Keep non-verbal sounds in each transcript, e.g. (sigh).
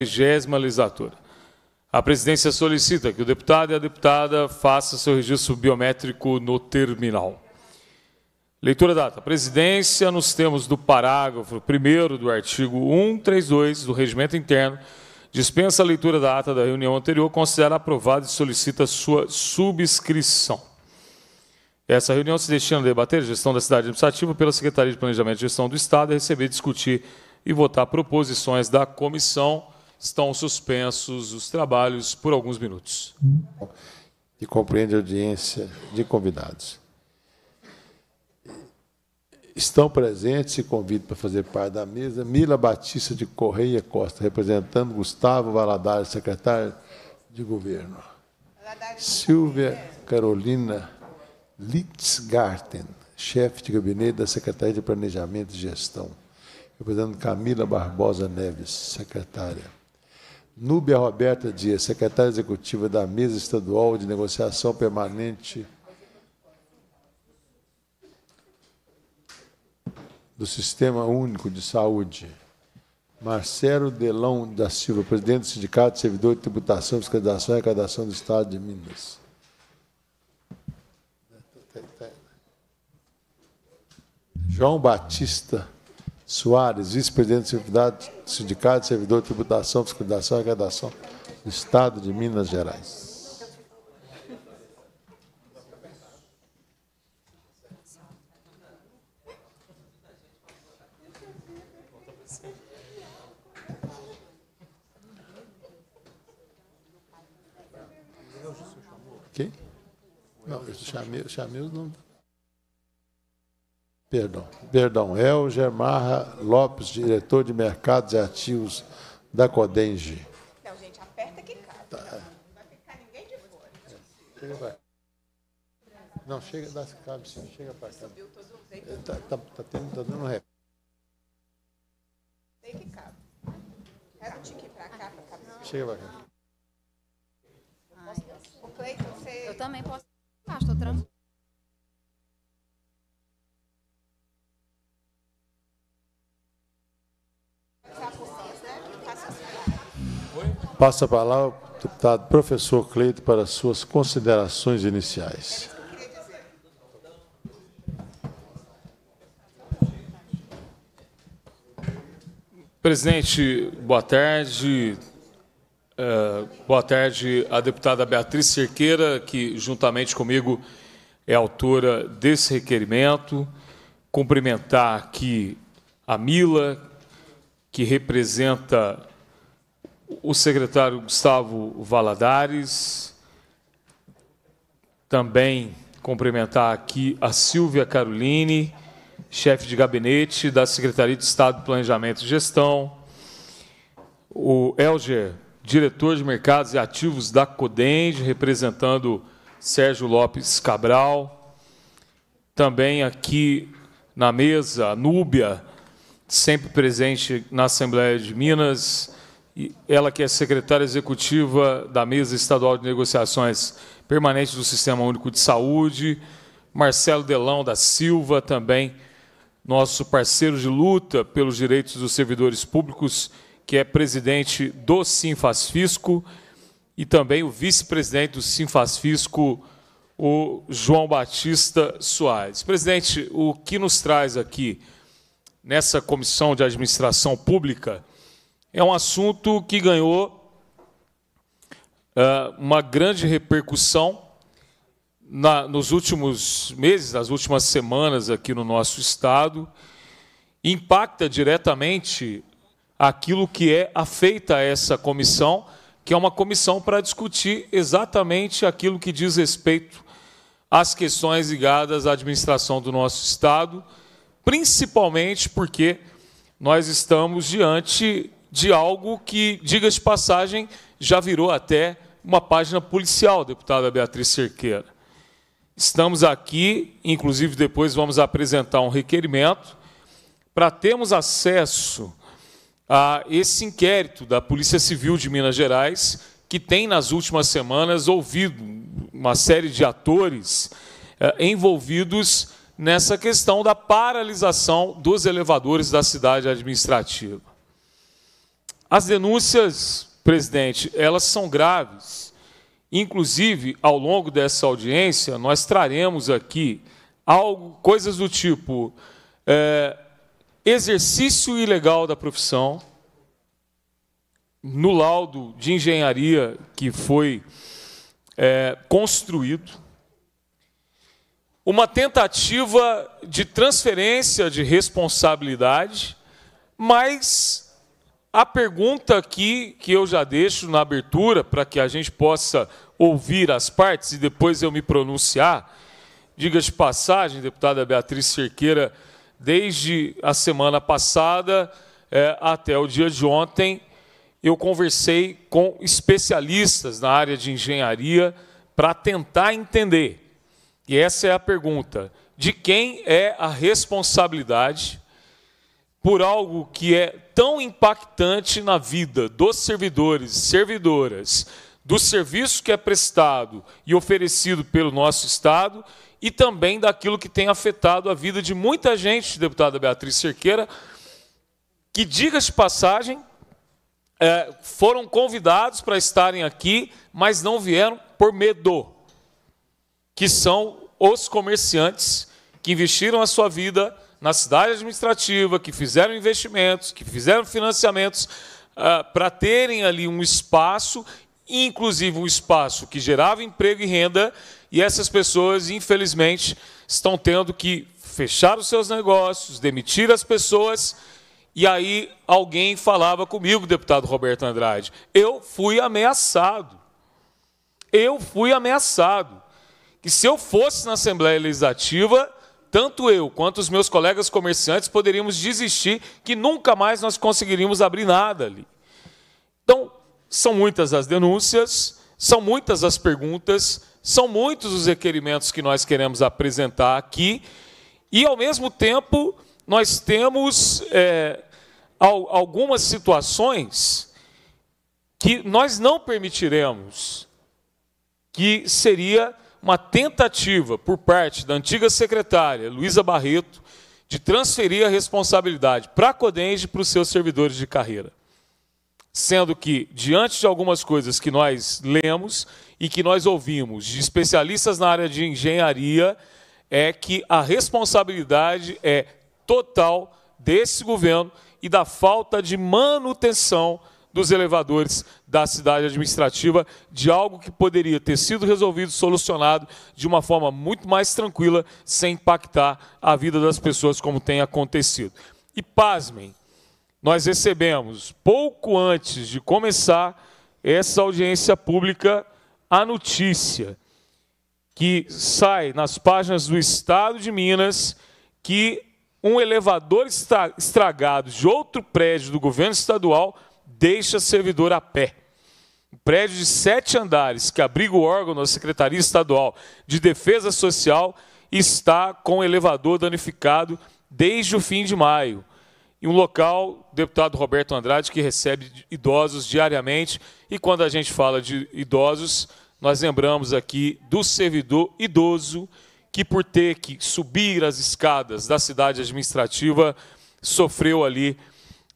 vigésima legislatura. A presidência solicita que o deputado e a deputada façam seu registro biométrico no terminal. Leitura da A Presidência, nos termos do parágrafo 1 do artigo 132 do Regimento Interno, dispensa a leitura da ata da reunião anterior, considera aprovada e solicita sua subscrição. Essa reunião se destina a debater a gestão da cidade administrativa pela Secretaria de Planejamento e Gestão do Estado e receber, discutir e votar proposições da comissão estão suspensos os trabalhos por alguns minutos. E compreende a audiência de convidados. Estão presentes e convido para fazer parte da mesa Mila Batista de Correia Costa, representando Gustavo Valadares, secretário de Governo. Silvia Carolina Litzgarten, chefe de gabinete da Secretaria de Planejamento e Gestão representando Camila Barbosa Neves, secretária. Núbia Roberta Dias, secretária executiva da Mesa Estadual de Negociação Permanente do Sistema Único de Saúde. Marcelo Delão da Silva, presidente do Sindicato de Servidor de Tributação, Fiscalização e Arrecadação do Estado de Minas. João Batista Soares, vice-presidente da Servidade Sindicato de Servidor de Tributação, Fiscalização e Arrecadação do Estado de Minas Gerais. Não, eu chamei, eu chamei os nomes Perdão, perdão. É o Germarra Lopes, diretor de mercados e ativos da Codenge. Então, gente, aperta que cabe. Tá. Não, é. vai ficar ninguém de fora. É, chega pra... Não, chega, dá cabe sim, chega para cá. Subiu todos os Está tá, tá, tendo, tá dando ré. Tem que cabe. Quero o tique para cá, para cá. Chega para cá. Ai, o Cleiton, você... Eu também posso. Ah, estou tranquilo. Passa a palavra ao deputado professor Cleito para suas considerações iniciais. Presidente, boa tarde. Eh, boa tarde à deputada Beatriz Cerqueira, que juntamente comigo é autora desse requerimento. Cumprimentar aqui a Mila, que representa o secretário Gustavo Valadares, também cumprimentar aqui a Silvia Caroline, chefe de gabinete da Secretaria de Estado de Planejamento e Gestão, o Elger, diretor de mercados e ativos da Codenge, representando Sérgio Lopes Cabral, também aqui na mesa, a Núbia, sempre presente na Assembleia de Minas, ela que é secretária executiva da Mesa Estadual de Negociações Permanentes do Sistema Único de Saúde, Marcelo Delão da Silva, também nosso parceiro de luta pelos direitos dos servidores públicos, que é presidente do Sinfas Fisco, e também o vice-presidente do Sinfas Fisco, o João Batista Soares. Presidente, o que nos traz aqui? nessa comissão de administração pública é um assunto que ganhou uh, uma grande repercussão na, nos últimos meses, nas últimas semanas aqui no nosso estado, impacta diretamente aquilo que é afeita essa comissão, que é uma comissão para discutir exatamente aquilo que diz respeito às questões ligadas à administração do nosso estado principalmente porque nós estamos diante de algo que, diga de passagem, já virou até uma página policial, deputada Beatriz Cerqueira. Estamos aqui, inclusive depois vamos apresentar um requerimento para termos acesso a esse inquérito da Polícia Civil de Minas Gerais, que tem nas últimas semanas ouvido uma série de atores eh, envolvidos nessa questão da paralisação dos elevadores da cidade administrativa. As denúncias, presidente, elas são graves. Inclusive, ao longo dessa audiência, nós traremos aqui algo, coisas do tipo é, exercício ilegal da profissão. No laudo de engenharia que foi é, construído, uma tentativa de transferência de responsabilidade, mas a pergunta aqui que eu já deixo na abertura para que a gente possa ouvir as partes e depois eu me pronunciar. Diga de passagem, deputada Beatriz Cerqueira, desde a semana passada é, até o dia de ontem, eu conversei com especialistas na área de engenharia para tentar entender e essa é a pergunta: de quem é a responsabilidade por algo que é tão impactante na vida dos servidores, servidoras, do serviço que é prestado e oferecido pelo nosso Estado e também daquilo que tem afetado a vida de muita gente, deputada Beatriz Cerqueira, que, diga de passagem, eh, foram convidados para estarem aqui, mas não vieram por medo que são os comerciantes que investiram a sua vida na cidade administrativa, que fizeram investimentos, que fizeram financiamentos uh, para terem ali um espaço, inclusive um espaço que gerava emprego e renda, e essas pessoas, infelizmente, estão tendo que fechar os seus negócios, demitir as pessoas. E aí alguém falava comigo, deputado Roberto Andrade, eu fui ameaçado. Eu fui ameaçado que se eu fosse na Assembleia Legislativa, tanto eu quanto os meus colegas comerciantes poderíamos desistir, que nunca mais nós conseguiríamos abrir nada ali. Então, são muitas as denúncias, são muitas as perguntas, são muitos os requerimentos que nós queremos apresentar aqui, e, ao mesmo tempo, nós temos é, algumas situações que nós não permitiremos, que seria uma tentativa por parte da antiga secretária, Luísa Barreto, de transferir a responsabilidade para a Codenge e para os seus servidores de carreira. Sendo que, diante de algumas coisas que nós lemos e que nós ouvimos de especialistas na área de engenharia, é que a responsabilidade é total desse governo e da falta de manutenção dos elevadores da cidade administrativa, de algo que poderia ter sido resolvido, solucionado de uma forma muito mais tranquila, sem impactar a vida das pessoas como tem acontecido. E pasmem, nós recebemos, pouco antes de começar essa audiência pública, a notícia que sai nas páginas do Estado de Minas que um elevador estragado de outro prédio do governo estadual deixa servidor a pé. Um prédio de sete andares que abriga o órgão da Secretaria Estadual de Defesa Social está com o elevador danificado desde o fim de maio. E um local, deputado Roberto Andrade, que recebe idosos diariamente. E quando a gente fala de idosos, nós lembramos aqui do servidor idoso que, por ter que subir as escadas da cidade administrativa, sofreu ali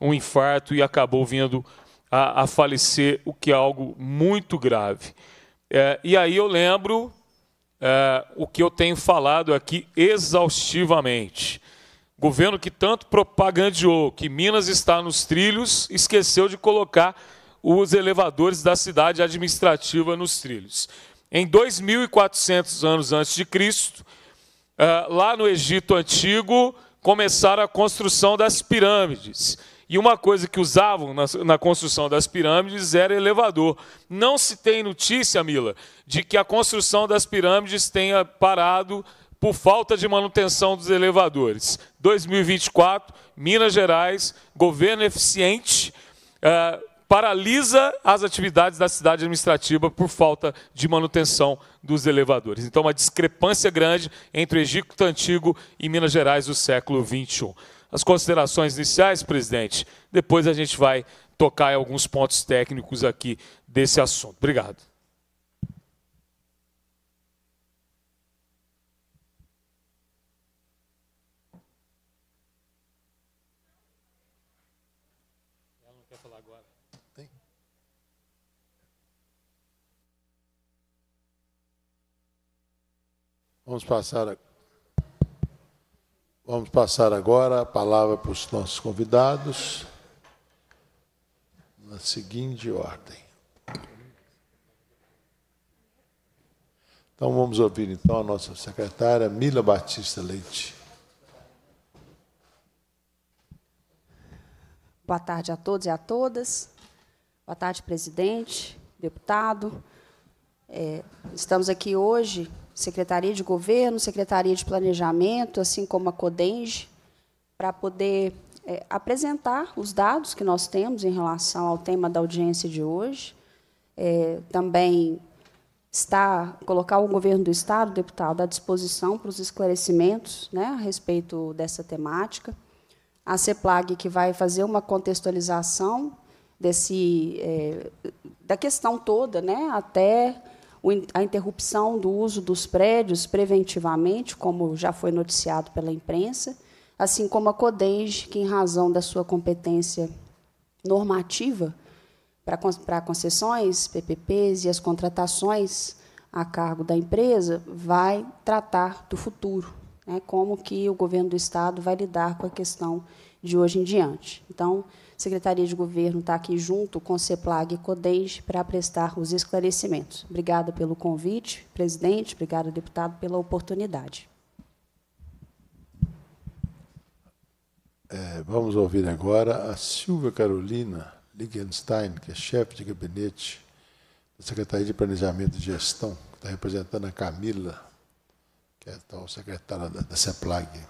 um infarto e acabou vindo a, a falecer, o que é algo muito grave. É, e aí eu lembro é, o que eu tenho falado aqui exaustivamente. Governo que tanto propagandeou que Minas está nos trilhos, esqueceu de colocar os elevadores da cidade administrativa nos trilhos. Em 2.400 anos antes de Cristo, é, lá no Egito Antigo, começaram a construção das pirâmides. E uma coisa que usavam na, na, construção das pirâmides era elevador. Não se tem notícia, Mila, de que a construção das pirâmides tenha parado por falta de manutenção dos elevadores. 2024, Minas Gerais, governo eficiente, eh, paralisa as atividades da cidade administrativa por falta de manutenção dos elevadores. Então, uma discrepância grande entre o Egito Antigo e Minas Gerais do século XXI as considerações iniciais, presidente. Depois a gente vai tocar em alguns pontos técnicos aqui desse assunto. Obrigado. Ela não quer falar agora. Tem. Vamos passar agora. Vamos passar agora a palavra para os nossos convidados, na seguinte ordem. Então, vamos ouvir então a nossa secretária, Mila Batista Leite. Boa tarde a todos e a todas. Boa tarde, presidente, deputado. É, estamos aqui hoje Secretaria de Governo, Secretaria de Planejamento, assim como a CODENGE, para poder é, apresentar os dados que nós temos em relação ao tema da audiência de hoje. É, também está colocar o governo do estado, deputado, à disposição para os esclarecimentos, né, a respeito dessa temática. A CEPLAG que vai fazer uma contextualização desse é, da questão toda, né, até a interrupção do uso dos prédios preventivamente, como já foi noticiado pela imprensa, assim como a CODENGE, que, em razão da sua competência normativa para concessões, PPPs e as contratações a cargo da empresa, vai tratar do futuro, né, como que o governo do Estado vai lidar com a questão de hoje em diante. Então, Secretaria de Governo está aqui junto com CEPLAG e CODENG para prestar os esclarecimentos. Obrigada pelo convite, presidente, obrigada, deputado, pela oportunidade. É, vamos ouvir agora a Silvia Carolina Liegenstein, que é chefe de gabinete da Secretaria de Planejamento e Gestão, que está representando a Camila, que é a secretária da, da CEPLAG.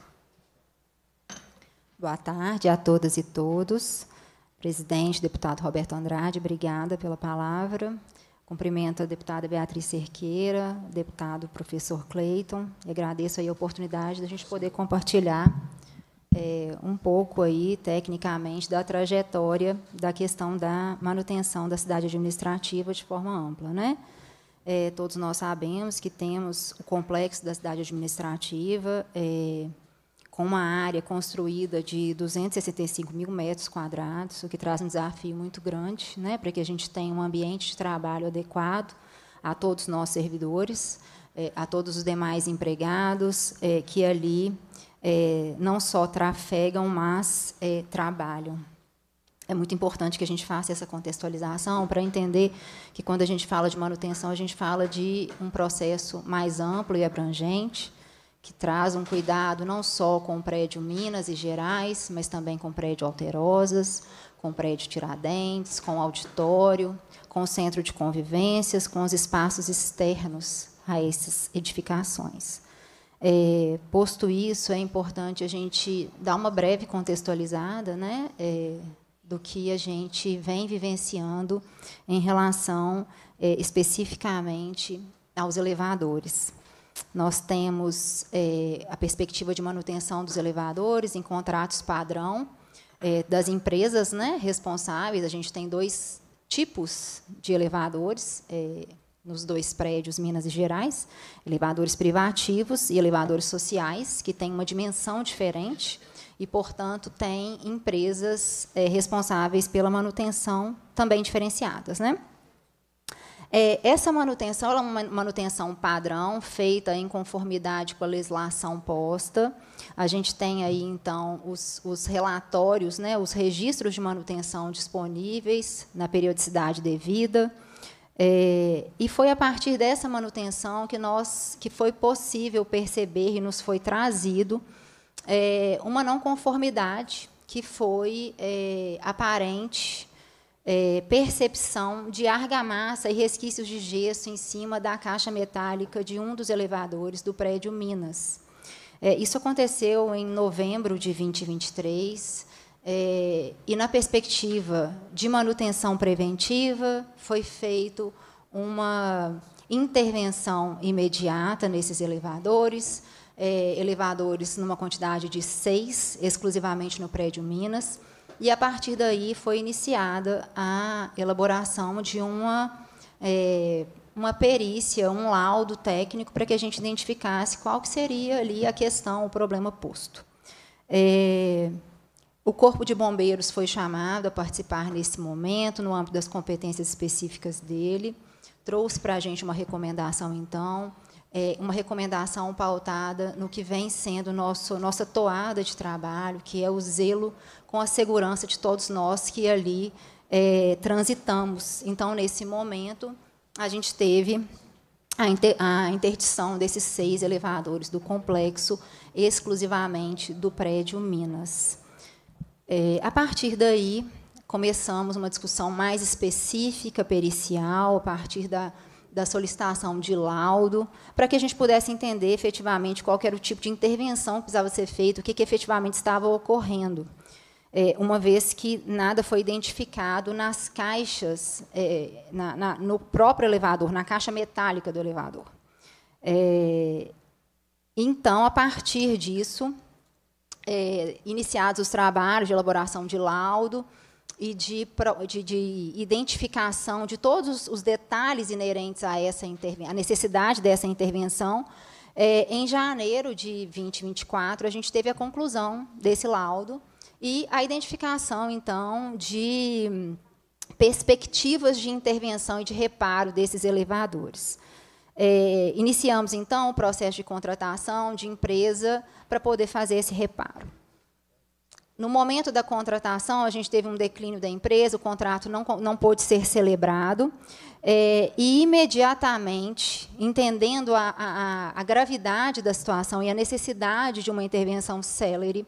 Boa tarde a todas e todos. Presidente, deputado Roberto Andrade, obrigada pela palavra. Cumprimento a deputada Beatriz Cerqueira, deputado professor Cleiton, e agradeço aí a oportunidade da gente poder compartilhar é, um pouco aí, tecnicamente, da trajetória da questão da manutenção da cidade administrativa de forma ampla. Né? É, todos nós sabemos que temos o complexo da cidade administrativa, é, com uma área construída de 265 mil metros quadrados, o que traz um desafio muito grande né, para que a gente tenha um ambiente de trabalho adequado a todos nós servidores, eh, a todos os demais empregados eh, que ali eh, não só trafegam, mas trabalham. É muito importante que a gente faça essa contextualização para entender que, quando a gente fala de manutenção, a gente fala de um processo mais amplo e abrangente que traz um cuidado não só com o prédio Minas e Gerais, mas também com o prédio Alterosas, com o prédio Tiradentes, com o auditório, com o centro de convivências, com os espaços externos a essas edificações. É, posto isso, é importante a gente dar uma breve contextualizada né, é, do que a gente vem vivenciando em relação é, especificamente aos elevadores. Nós temos é, a perspectiva de manutenção dos elevadores em contratos padrão é, das empresas né, responsáveis. A gente tem dois tipos de elevadores é, nos dois prédios Minas e Gerais: elevadores privativos e elevadores sociais, que têm uma dimensão diferente e, portanto, tem empresas é, responsáveis pela manutenção também diferenciadas. Né? É, essa manutenção é uma manutenção padrão, feita em conformidade com a legislação posta. A gente tem aí, então, os, os relatórios, né, os registros de manutenção disponíveis na periodicidade devida. É, e foi a partir dessa manutenção que nós que foi possível perceber e nos foi trazido é, uma não conformidade que foi é, aparente é, percepção de argamassa e resquícios de gesso em cima da caixa metálica de um dos elevadores do prédio Minas. É, isso aconteceu em novembro de 2023. É, e na perspectiva de manutenção preventiva, foi feito uma intervenção imediata nesses elevadores, é, elevadores numa quantidade de seis, exclusivamente no prédio Minas, e a partir daí foi iniciada a elaboração de uma, é, uma perícia, um laudo técnico para que a gente identificasse qual que seria ali a questão, o problema posto. É, o Corpo de Bombeiros foi chamado a participar nesse momento, no âmbito das competências específicas dele, trouxe para a gente uma recomendação, então, é uma recomendação pautada no que vem sendo nosso, nossa toada de trabalho, que é o zelo com a segurança de todos nós que ali é, transitamos. Então, nesse momento, a gente teve a, inter, a interdição desses seis elevadores do complexo, exclusivamente do prédio Minas. É, a partir daí, começamos uma discussão mais específica, pericial, a partir da, da solicitação de laudo, para que a gente pudesse entender efetivamente qual era o tipo de intervenção que precisava ser feita, o que, que efetivamente estava ocorrendo é, uma vez que nada foi identificado nas caixas, é, na, na, no próprio elevador, na caixa metálica do elevador. É, então, a partir disso, é, iniciados os trabalhos de elaboração de laudo e de, de, de identificação de todos os detalhes inerentes a essa a necessidade dessa intervenção. É, em janeiro de 2024, a gente teve a conclusão desse laudo, e a identificação, então, de perspectivas de intervenção e de reparo desses elevadores. É, iniciamos, então, o processo de contratação de empresa para poder fazer esse reparo. No momento da contratação, a gente teve um declínio da empresa, o contrato não, não pôde ser celebrado, é, e imediatamente, entendendo a, a, a gravidade da situação e a necessidade de uma intervenção célere,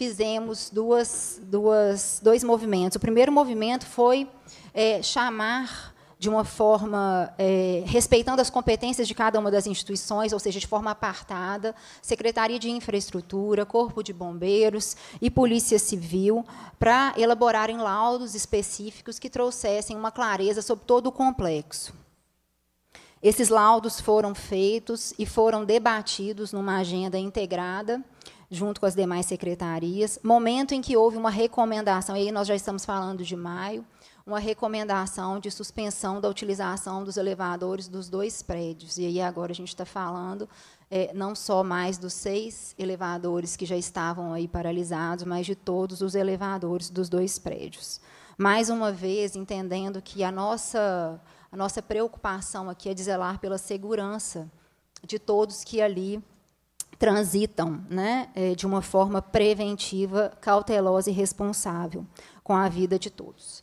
fizemos duas, duas, dois movimentos. O primeiro movimento foi é, chamar de uma forma é, respeitando as competências de cada uma das instituições, ou seja, de forma apartada, Secretaria de Infraestrutura, Corpo de Bombeiros e Polícia Civil, para elaborarem laudos específicos que trouxessem uma clareza sobre todo o complexo. Esses laudos foram feitos e foram debatidos numa agenda integrada junto com as demais secretarias. Momento em que houve uma recomendação, e aí nós já estamos falando de maio, uma recomendação de suspensão da utilização dos elevadores dos dois prédios. E aí agora a gente está falando é, não só mais dos seis elevadores que já estavam aí paralisados, mas de todos os elevadores dos dois prédios. Mais uma vez, entendendo que a nossa, a nossa preocupação aqui é de zelar pela segurança de todos que ali transitam né, é, de uma forma preventiva, cautelosa e responsável com a vida de todos.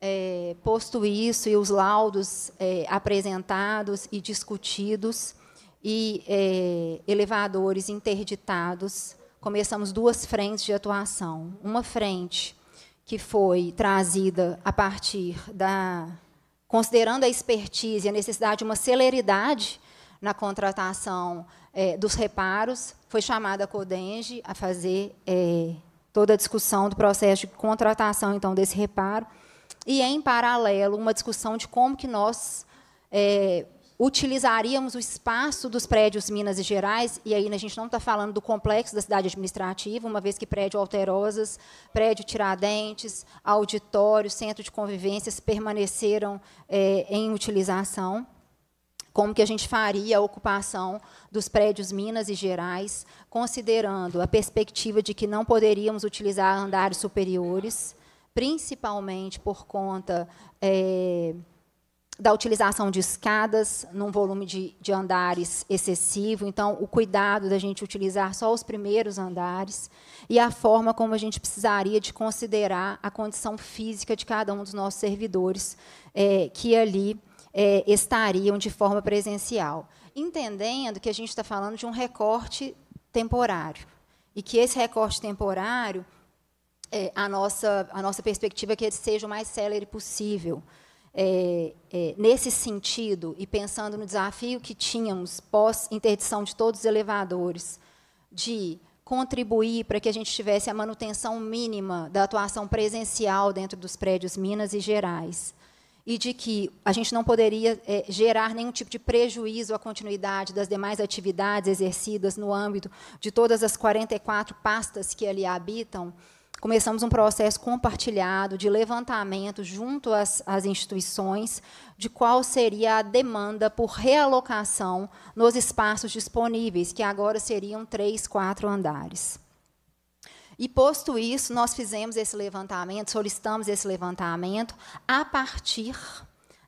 É, posto isso e os laudos é, apresentados e discutidos e é, elevadores interditados, começamos duas frentes de atuação. Uma frente que foi trazida a partir da. considerando a expertise e a necessidade de uma celeridade na contratação é, dos reparos, foi chamada a Codenge a fazer é, toda a discussão do processo de contratação então desse reparo e em paralelo uma discussão de como que nós é, utilizaríamos o espaço dos prédios Minas Gerais, e aí a gente não está falando do complexo da cidade administrativa, uma vez que prédio Alterosas, prédio Tiradentes, auditório, centro de convivências permaneceram é, em utilização como que a gente faria a ocupação dos prédios Minas e Gerais, considerando a perspectiva de que não poderíamos utilizar andares superiores, principalmente por conta é, da utilização de escadas num volume de, de andares excessivo. Então, o cuidado da gente utilizar só os primeiros andares e a forma como a gente precisaria de considerar a condição física de cada um dos nossos servidores, é, que ali é, estariam de forma presencial. Entendendo que a gente está falando de um recorte temporário. E que esse recorte temporário, é, a, nossa, a nossa perspectiva é que ele seja o mais célere possível. É, é, nesse sentido, e pensando no desafio que tínhamos pós-interdição de todos os elevadores, de contribuir para que a gente tivesse a manutenção mínima da atuação presencial dentro dos prédios Minas e Gerais, e de que a gente não poderia é, gerar nenhum tipo de prejuízo à continuidade das demais atividades exercidas no âmbito de todas as 44 pastas que ali habitam, começamos um processo compartilhado de levantamento junto às, às instituições de qual seria a demanda por realocação nos espaços disponíveis, que agora seriam três, quatro andares. E posto isso, nós fizemos esse levantamento, solicitamos esse levantamento a partir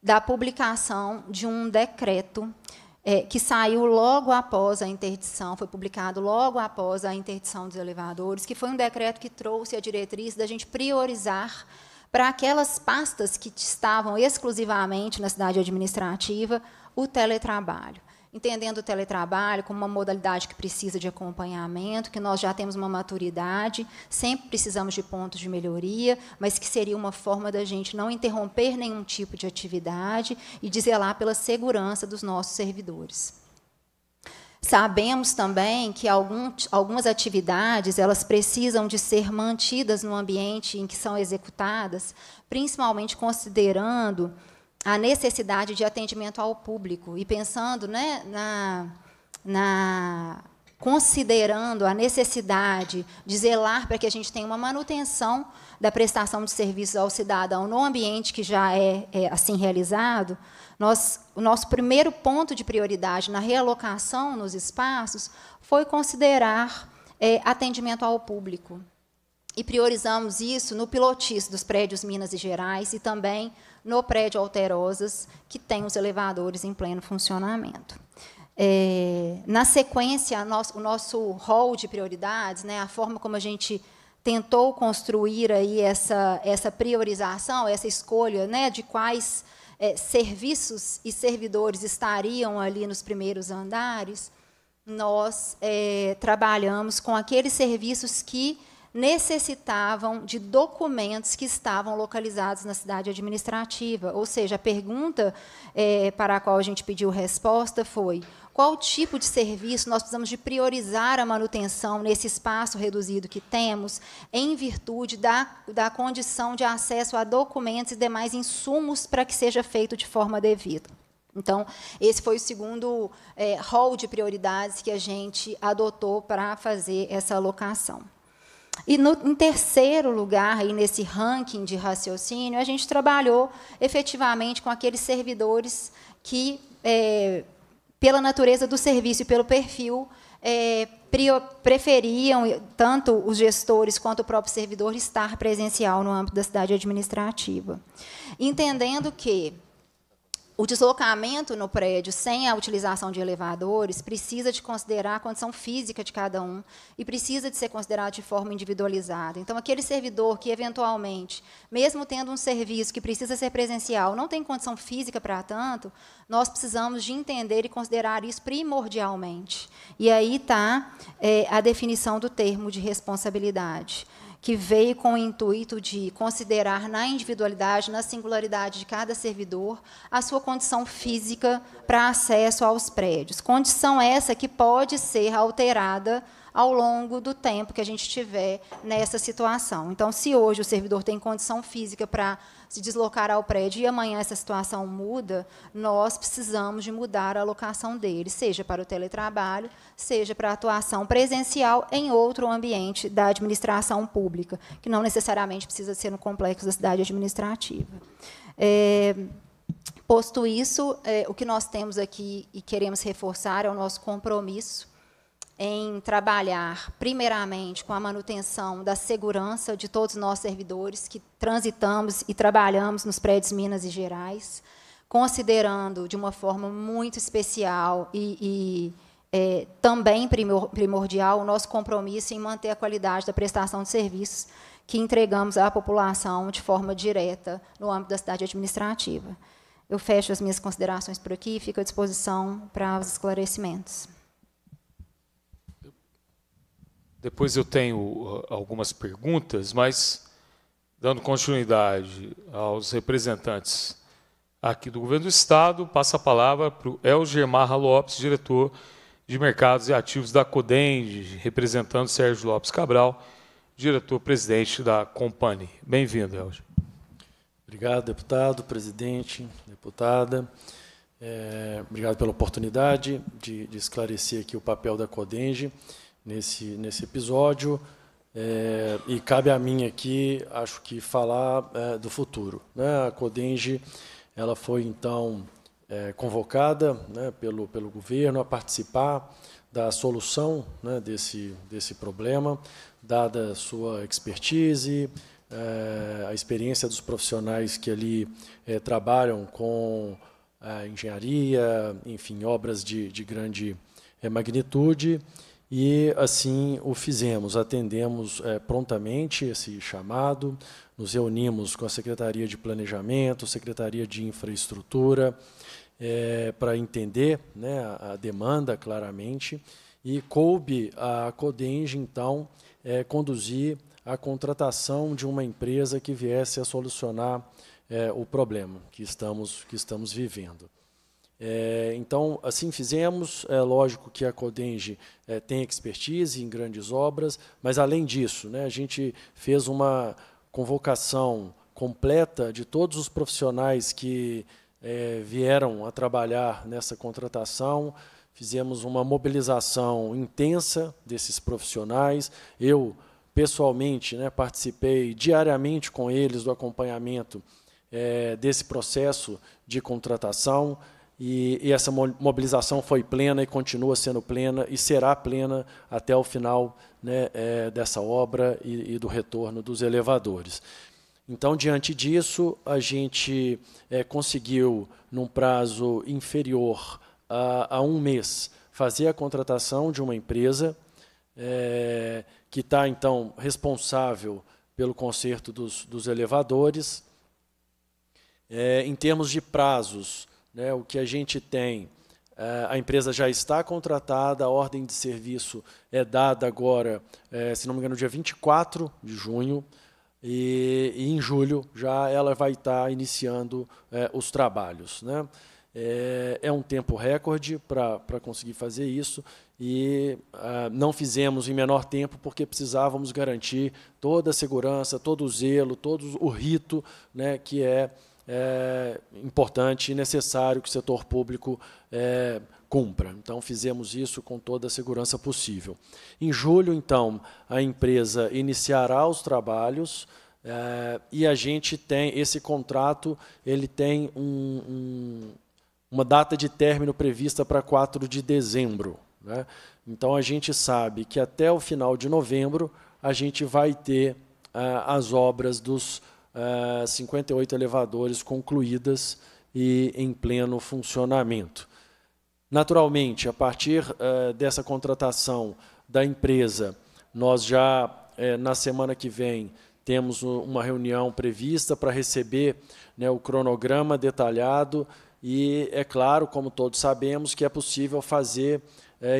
da publicação de um decreto é, que saiu logo após a interdição, foi publicado logo após a interdição dos elevadores, que foi um decreto que trouxe a diretriz da gente priorizar para aquelas pastas que estavam exclusivamente na cidade administrativa o teletrabalho entendendo o teletrabalho como uma modalidade que precisa de acompanhamento, que nós já temos uma maturidade, sempre precisamos de pontos de melhoria, mas que seria uma forma da gente não interromper nenhum tipo de atividade e dizer lá pela segurança dos nossos servidores. Sabemos também que algumas atividades elas precisam de ser mantidas no ambiente em que são executadas, principalmente considerando a necessidade de atendimento ao público e pensando né, na, na considerando a necessidade de zelar para que a gente tenha uma manutenção da prestação de serviços ao cidadão no ambiente que já é, é assim realizado, nós, o nosso primeiro ponto de prioridade na realocação nos espaços foi considerar é, atendimento ao público. E priorizamos isso no pilotis dos prédios Minas e Gerais e também no prédio Alterosas, que tem os elevadores em pleno funcionamento. É, na sequência, nosso, o nosso rol de prioridades, né, a forma como a gente tentou construir aí essa, essa priorização, essa escolha né, de quais é, serviços e servidores estariam ali nos primeiros andares, nós é, trabalhamos com aqueles serviços que necessitavam de documentos que estavam localizados na cidade administrativa. Ou seja, a pergunta é, para a qual a gente pediu resposta foi: qual tipo de serviço nós precisamos de priorizar a manutenção nesse espaço reduzido que temos, em virtude da, da condição de acesso a documentos e demais insumos para que seja feito de forma devida. Então, esse foi o segundo é, hall de prioridades que a gente adotou para fazer essa alocação. E no, em terceiro lugar, aí nesse ranking de raciocínio, a gente trabalhou efetivamente com aqueles servidores que, é, pela natureza do serviço e pelo perfil, é, preferiam, tanto os gestores quanto o próprio servidor, estar presencial no âmbito da cidade administrativa. Entendendo que o deslocamento no prédio sem a utilização de elevadores precisa de considerar a condição física de cada um e precisa de ser considerado de forma individualizada. Então, aquele servidor que, eventualmente, mesmo tendo um serviço que precisa ser presencial, não tem condição física para tanto, nós precisamos de entender e considerar isso primordialmente. E aí está é, a definição do termo de responsabilidade que veio com o intuito de considerar na individualidade, na singularidade de cada servidor, a sua condição física para acesso aos prédios. Condição essa que pode ser alterada ao longo do tempo que a gente tiver nessa situação. Então, se hoje o servidor tem condição física para se deslocar ao prédio e amanhã essa situação muda, nós precisamos de mudar a locação dele, seja para o teletrabalho, seja para a atuação presencial em outro ambiente da administração pública, que não necessariamente precisa ser no complexo da cidade administrativa. É, posto isso, é, o que nós temos aqui e queremos reforçar é o nosso compromisso em trabalhar, primeiramente, com a manutenção da segurança de todos nós servidores que transitamos e trabalhamos nos prédios Minas e Gerais, considerando de uma forma muito especial e, e é, também primor, primordial o nosso compromisso em manter a qualidade da prestação de serviços que entregamos à população de forma direta no âmbito da cidade administrativa. Eu fecho as minhas considerações por aqui e fico à disposição para os esclarecimentos. Depois eu tenho uh, algumas perguntas, mas dando continuidade aos representantes aqui do governo do Estado, passa a palavra para o Elger Marra Lopes, diretor de mercados e ativos da Codeng, representando Sérgio Lopes Cabral, diretor-presidente da Company. Bem-vindo, Elger. Obrigado, deputado, presidente, deputada. É, obrigado pela oportunidade de, de, esclarecer aqui o papel da Codenge nesse, nesse episódio. É, e cabe a mim aqui, acho que, falar é, do futuro. Né? A Codenge ela foi, então, é, convocada né, pelo, pelo governo a participar da solução né, desse, desse problema, dada a sua expertise, é, a experiência dos profissionais que ali é, trabalham com é, engenharia, enfim, obras de, de grande magnitude. E assim o fizemos, atendemos é, prontamente esse chamado, nos reunimos com a Secretaria de Planejamento, Secretaria de Infraestrutura, é, para entender né, a, demanda claramente, e coube a Codenge, então, é, conduzir a contratação de uma empresa que viesse a solucionar o problema que estamos, que estamos vivendo. É, então, assim fizemos. É lógico que a Codenge é, tem expertise em grandes obras, mas além disso, né, a gente fez uma convocação completa de todos os profissionais que é, vieram a trabalhar nessa contratação. Fizemos uma mobilização intensa desses profissionais. Eu, pessoalmente, né, participei diariamente com eles do acompanhamento é, desse processo de contratação. E, e, essa mobilização foi plena e continua sendo plena e será plena até o final né, é, dessa obra e, e, do retorno dos elevadores. Então, diante disso, a gente é, conseguiu, num prazo inferior a, a, um mês, fazer a contratação de uma empresa é, que está, então, responsável pelo conserto dos, dos elevadores. É, em termos de prazos, né, o que a gente tem, eh, a empresa já está contratada, a ordem de serviço é dada agora, eh, se não me engano, dia 24 de junho, e, e em julho já ela vai estar tá iniciando eh, os trabalhos. Né? É, um tempo recorde para conseguir fazer isso e ah, não fizemos em menor tempo porque precisávamos garantir toda a segurança, todo o zelo, todo o rito né, que é é, importante e necessário que o setor público é, cumpra. Então, fizemos isso com toda a segurança possível. Em julho, então, a empresa iniciará os trabalhos é, e a gente tem esse contrato, ele tem um, um, uma data de término prevista para 4 de dezembro. Né? Então, a gente sabe que até o final de novembro a gente vai ter é, as obras dos 58 é, elevadores concluídas e em pleno funcionamento. Naturalmente, a partir é, dessa contratação da empresa, nós já, é, na semana que vem, temos uma reunião prevista para receber né, o cronograma detalhado e, é claro, como todos sabemos, que é possível fazer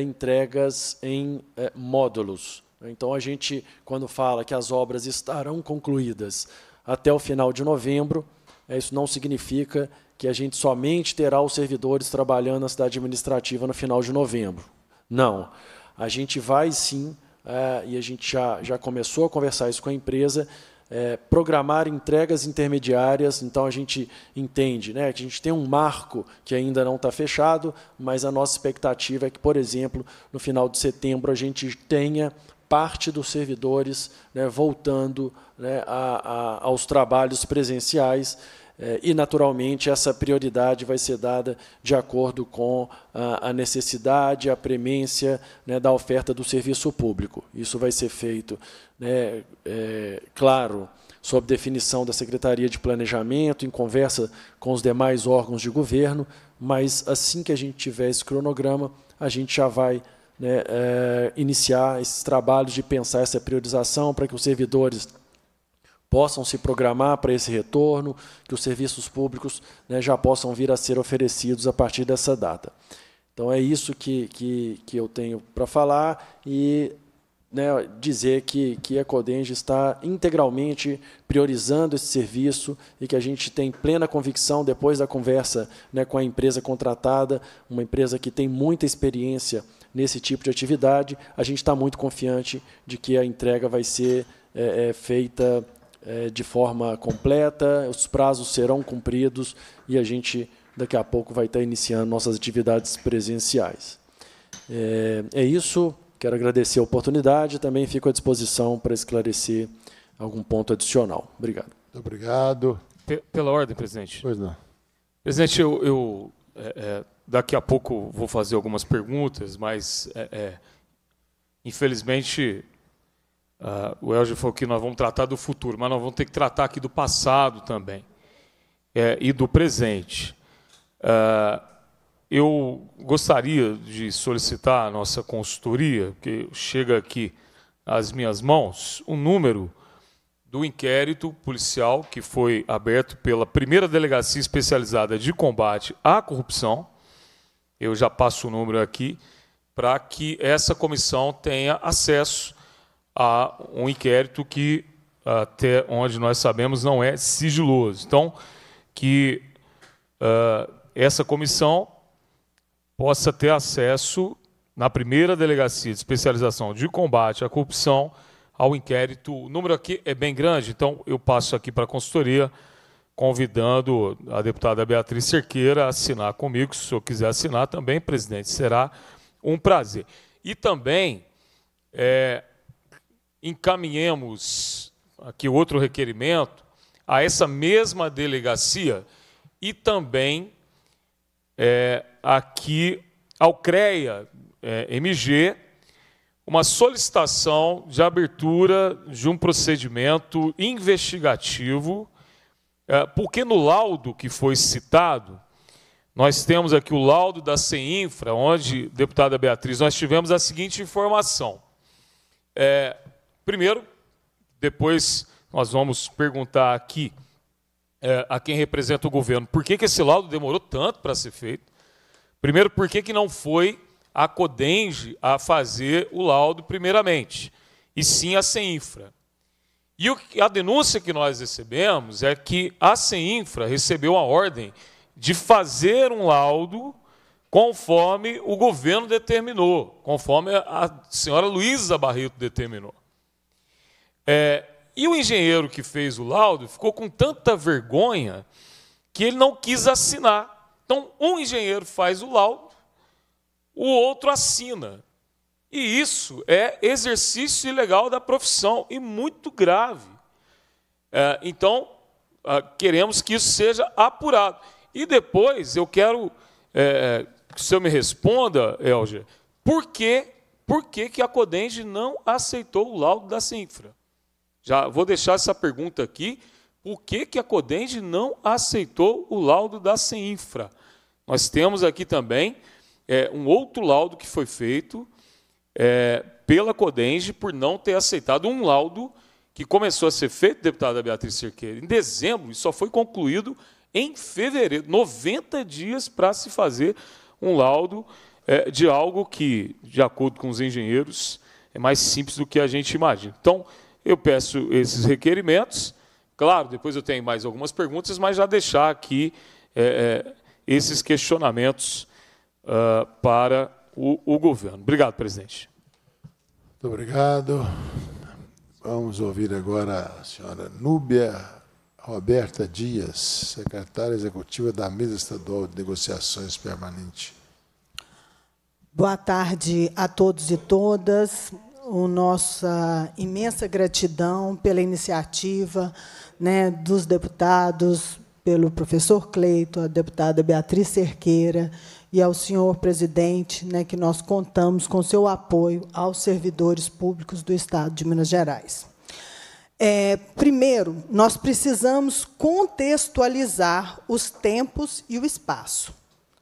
entregas em módulos. Então, a gente, quando fala que as obras estarão concluídas até o final de novembro. É, isso não significa que a gente somente terá os servidores trabalhando na cidade administrativa no final de novembro. Não. A gente vai sim, é, e a gente já, já começou a conversar isso com a empresa, é, programar entregas intermediárias. Então a gente entende, né? A gente tem um marco que ainda não está fechado, mas a nossa expectativa é que, por exemplo, no final de setembro a gente tenha parte dos servidores né, voltando né, a, a, aos trabalhos presenciais. É, e, naturalmente, essa prioridade vai ser dada de acordo com a, a necessidade, a premência né, da oferta do serviço público. Isso vai ser feito, né, é, claro, sob definição da Secretaria de Planejamento, em conversa com os demais órgãos de governo, mas assim que a gente tiver esse cronograma, a gente já vai né, é, iniciar esses trabalhos de pensar essa priorização para que os servidores possam se programar para esse retorno, que os serviços públicos né, já possam vir a ser oferecidos a partir dessa data. Então é isso que, que, que eu tenho para falar e né, dizer que, que a Codenge está integralmente priorizando esse serviço e que a gente tem plena convicção, depois da conversa né, com a empresa contratada, uma empresa que tem muita experiência nesse tipo de atividade. A gente está muito confiante de que a entrega vai ser é, é, feita é, de forma completa, os prazos serão cumpridos e a gente daqui a pouco vai estar tá iniciando nossas atividades presenciais. É, é isso. Quero agradecer a oportunidade. Também fico à disposição para esclarecer algum ponto adicional. Obrigado. Muito obrigado. Pela ordem, presidente. Pois não. Presidente, eu, eu é, é, Daqui a pouco vou fazer algumas perguntas, mas é, é, infelizmente uh, o Elger falou que nós vamos tratar do futuro, mas nós vamos ter que tratar aqui do passado também é, e do presente. Uh, eu gostaria de solicitar à nossa consultoria, que chega aqui às minhas mãos, o um número do inquérito policial que foi aberto pela primeira delegacia especializada de combate à corrupção eu já passo o número aqui, para que essa comissão tenha acesso a um inquérito que, até onde nós sabemos, não é sigiloso. Então, que uh, essa comissão possa ter acesso na primeira delegacia de especialização de combate à corrupção ao inquérito. O número aqui é bem grande, então eu passo aqui para a consultoria convidando a deputada Beatriz Cerqueira a assinar comigo. Se o senhor quiser assinar também, presidente, será um prazer. E também é, encaminhemos aqui outro requerimento a essa mesma delegacia e também é, aqui ao CREA é, MG uma solicitação de abertura de um procedimento investigativo é, porque no laudo que foi citado, nós temos aqui o laudo da CEINFRA, onde, deputada Beatriz, nós tivemos a seguinte informação. É, primeiro, depois nós vamos perguntar aqui é, a quem representa o governo por que, que esse laudo demorou tanto para ser feito. Primeiro, por que, que não foi a CODENGE a fazer o laudo primeiramente, e sim a CEINFRA. E a denúncia que nós recebemos é que a CEINFRA recebeu a ordem de fazer um laudo conforme o governo determinou, conforme a senhora Luísa Barreto determinou. É, e o engenheiro que fez o laudo ficou com tanta vergonha que ele não quis assinar. Então, um engenheiro faz o laudo, o outro assina. E isso é exercício ilegal da profissão e muito grave. É, então, ah, queremos que isso seja apurado. E depois eu quero é, que o senhor me responda, Elger, por que, por que, que a Codenge não aceitou o laudo da Sinfra? Já vou deixar essa pergunta aqui. Por que, que a Codenge não aceitou o laudo da Sinfra? Nós temos aqui também é, um outro laudo que foi feito é, pela Codenge por não ter aceitado um laudo que começou a ser feito, deputada Beatriz Cerqueira, em dezembro, e só foi concluído em fevereiro, 90 dias para se fazer um laudo é, de algo que, de acordo com os engenheiros, é mais simples do que a gente imagina. Então, eu peço esses requerimentos. Claro, depois eu tenho mais algumas perguntas, mas já deixar aqui é, é esses questionamentos uh, para o, o governo. Obrigado, presidente. Muito obrigado. Vamos ouvir agora a senhora Núbia Roberta Dias, secretária executiva da Mesa Estadual de Negociações Permanente. Boa tarde a todos e todas. O nossa imensa gratidão pela iniciativa né, dos deputados, pelo professor Cleito, a deputada Beatriz Cerqueira, e ao senhor presidente, né, que nós contamos com seu apoio aos servidores públicos do Estado de Minas Gerais. É, primeiro, nós precisamos contextualizar os tempos e o espaço.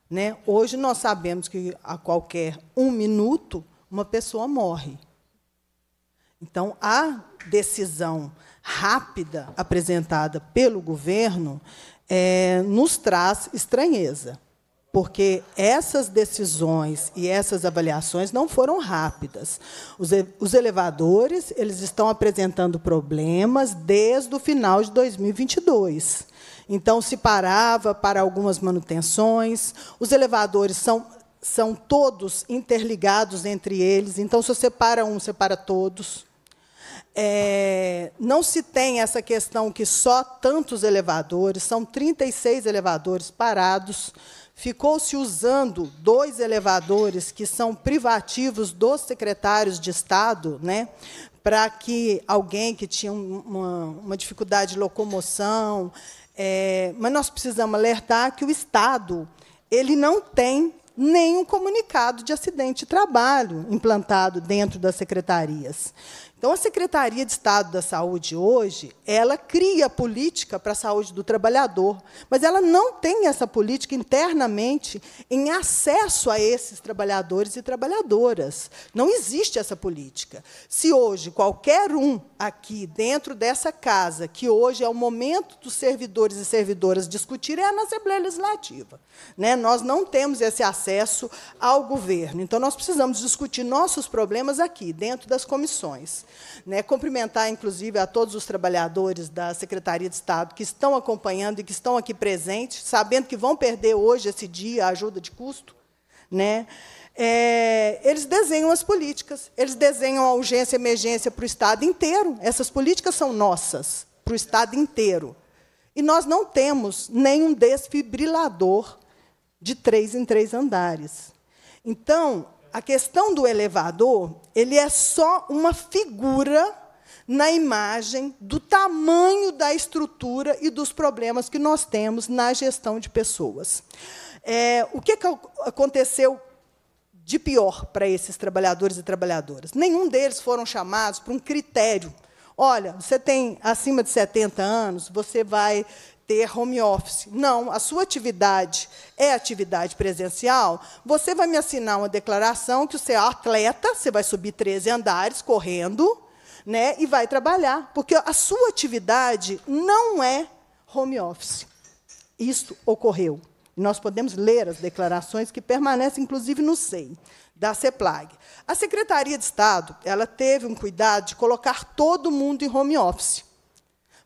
Né? Hoje nós sabemos que a qualquer um minuto uma pessoa morre. Então, a decisão rápida apresentada pelo governo é, nos traz estranheza porque essas decisões e essas avaliações não foram rápidas. Os, os elevadores eles estão apresentando problemas desde o final de 2022. Então, se parava para algumas manutenções, os elevadores são, são todos interligados entre eles, então, se você para um, você para todos. É, não se tem essa questão que só tantos elevadores, são 36 elevadores parados, ficou-se usando dois elevadores que são privativos dos secretários de Estado, né, para que alguém que tinha uma, uma dificuldade de locomoção, é, mas nós precisamos alertar que o Estado ele não tem nenhum comunicado de acidente de trabalho implantado dentro das secretarias. Então, a Secretaria de Estado da Saúde hoje, ela cria a política para a saúde do trabalhador, mas ela não tem essa política internamente em acesso a esses trabalhadores e trabalhadoras. Não existe essa política. Se hoje qualquer um aqui dentro dessa casa, que hoje é o momento dos servidores e servidoras discutirem, é na Assembleia Legislativa. Né? Nós não temos esse acesso ao governo. Então, nós precisamos discutir nossos problemas aqui, dentro das comissões. Né? Cumprimentar, inclusive, a todos os trabalhadores da Secretaria de Estado que estão acompanhando e que estão aqui presentes, sabendo que vão perder hoje, esse dia, a ajuda de custo. Né? É, eles desenham as políticas, eles desenham a urgência e emergência para o Estado inteiro. Essas políticas são nossas, para o Estado inteiro. E nós não temos nenhum desfibrilador de três em três andares. Então, a questão do elevador, ele é só uma figura na imagem do tamanho da estrutura e dos problemas que nós temos na gestão de pessoas. É, o que, que aconteceu de pior para esses trabalhadores e trabalhadoras? Nenhum deles foram chamados para um critério. Olha, você tem acima de 70 anos, você vai ter home office. Não, a sua atividade é atividade presencial. Você vai me assinar uma declaração que você é atleta, você vai subir 13 andares correndo, né, e vai trabalhar, porque a sua atividade não é home office. Isto ocorreu. Nós podemos ler as declarações que permanecem, inclusive, no SEI, da CEPLAG. A Secretaria de Estado ela teve um cuidado de colocar todo mundo em home office.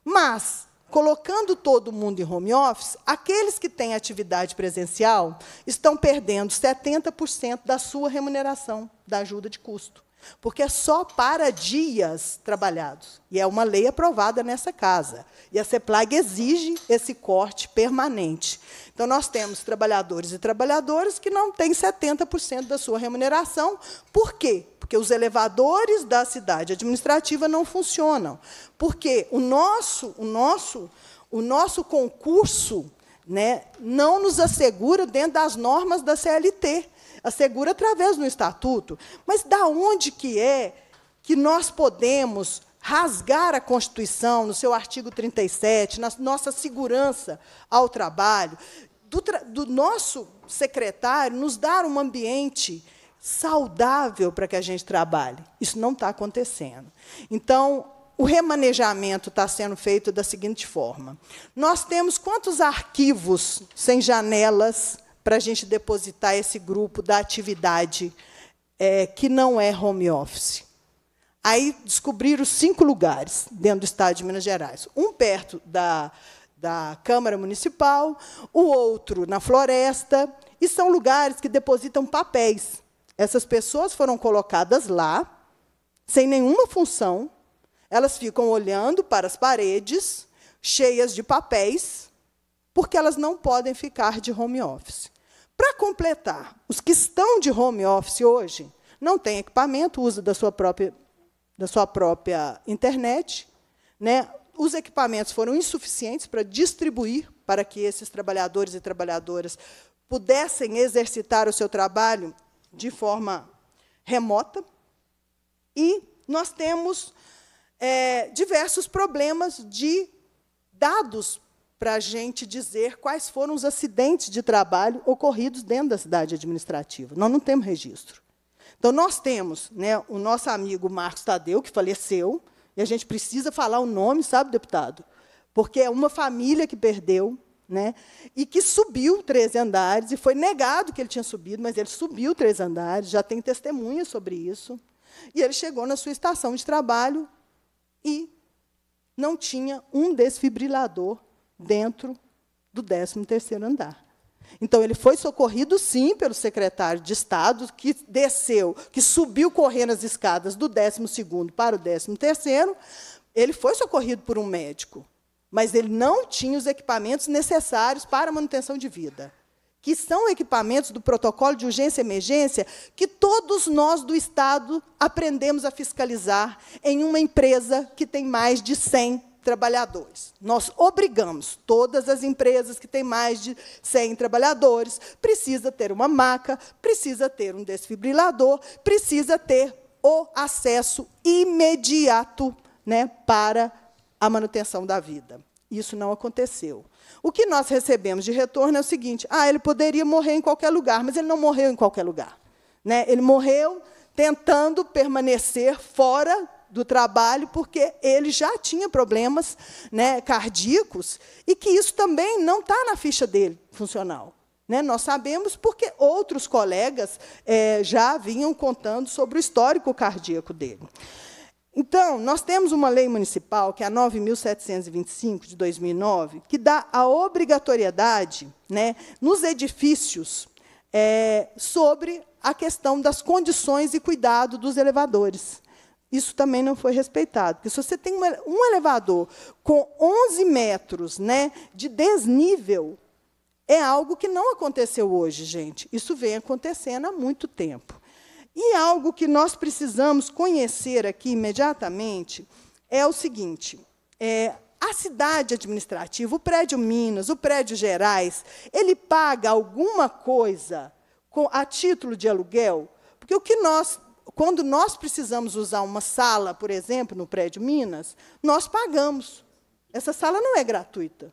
Mas colocando todo mundo em home office, aqueles que têm atividade presencial estão perdendo 70% da sua remuneração da ajuda de custo. Porque é só para dias trabalhados. E é uma lei aprovada nessa casa. E a CEPLAG exige esse corte permanente. Então, nós temos trabalhadores e trabalhadoras que não têm 70% da sua remuneração. Por quê? Porque os elevadores da cidade administrativa não funcionam. Porque o nosso, o nosso, o nosso concurso né, não nos assegura dentro das normas da CLT assegura através do estatuto. Mas da onde que é que nós podemos rasgar a Constituição no seu artigo 37, na nossa segurança ao trabalho, do, tra do nosso secretário nos dar um ambiente saudável para que a gente trabalhe. Isso não está acontecendo. Então, o remanejamento está sendo feito da seguinte forma: nós temos quantos arquivos sem janelas para a gente depositar esse grupo da atividade é, que não é home office. Aí descobriram cinco lugares dentro do estado de Minas Gerais. Um perto da, da Câmara Municipal, o outro na floresta, e são lugares que depositam papéis. Essas pessoas foram colocadas lá, sem nenhuma função, elas ficam olhando para as paredes, cheias de papéis, porque elas não podem ficar de home office. Para completar, os que estão de home office hoje não têm equipamento, usam da sua própria, da sua própria internet. Né? Os equipamentos foram insuficientes para distribuir para que esses trabalhadores e trabalhadoras pudessem exercitar o seu trabalho de forma remota. E nós temos é, diversos problemas de dados para a gente dizer quais foram os acidentes de trabalho ocorridos dentro da cidade administrativa. Nós não temos registro. Então, nós temos né, o nosso amigo Marcos Tadeu, que faleceu, e a gente precisa falar o nome, sabe, deputado? Porque é uma família que perdeu, né, e que subiu três andares, e foi negado que ele tinha subido, mas ele subiu três andares, já tem testemunha sobre isso. E ele chegou na sua estação de trabalho e não tinha um desfibrilador dentro do 13º andar. Então, ele foi socorrido, sim, pelo secretário de Estado, que desceu, que subiu correndo as escadas do 12º para o 13º. Ele foi socorrido por um médico, mas ele não tinha os equipamentos necessários para a manutenção de vida, que são equipamentos do protocolo de urgência e emergência que todos nós do Estado aprendemos a fiscalizar em uma empresa que tem mais de 100 trabalhadores. Nós obrigamos todas as empresas que têm mais de 100 trabalhadores, precisa ter uma maca, precisa ter um desfibrilador, precisa ter o acesso imediato né, para a manutenção da vida. Isso não aconteceu. O que nós recebemos de retorno é o seguinte: ah, ele poderia morrer em qualquer lugar, mas ele não morreu em qualquer lugar. Né? Ele morreu tentando permanecer fora do trabalho, porque ele já tinha problemas né, cardíacos e que isso também não está na ficha dele funcional. Né? Nós sabemos porque outros colegas é, já vinham contando sobre o histórico cardíaco dele. Então, nós temos uma lei municipal, que é a 9.725 de 2009, que dá a obrigatoriedade né, nos edifícios é, sobre a questão das condições e cuidado dos elevadores. Isso também não foi respeitado. Porque se você tem um elevador com 11 metros né, de desnível, é algo que não aconteceu hoje, gente. Isso vem acontecendo há muito tempo. E algo que nós precisamos conhecer aqui imediatamente é o seguinte: é, a cidade administrativa, o prédio Minas, o prédio Gerais, ele paga alguma coisa com, a título de aluguel? Porque o que nós quando nós precisamos usar uma sala, por exemplo, no prédio Minas, nós pagamos. Essa sala não é gratuita.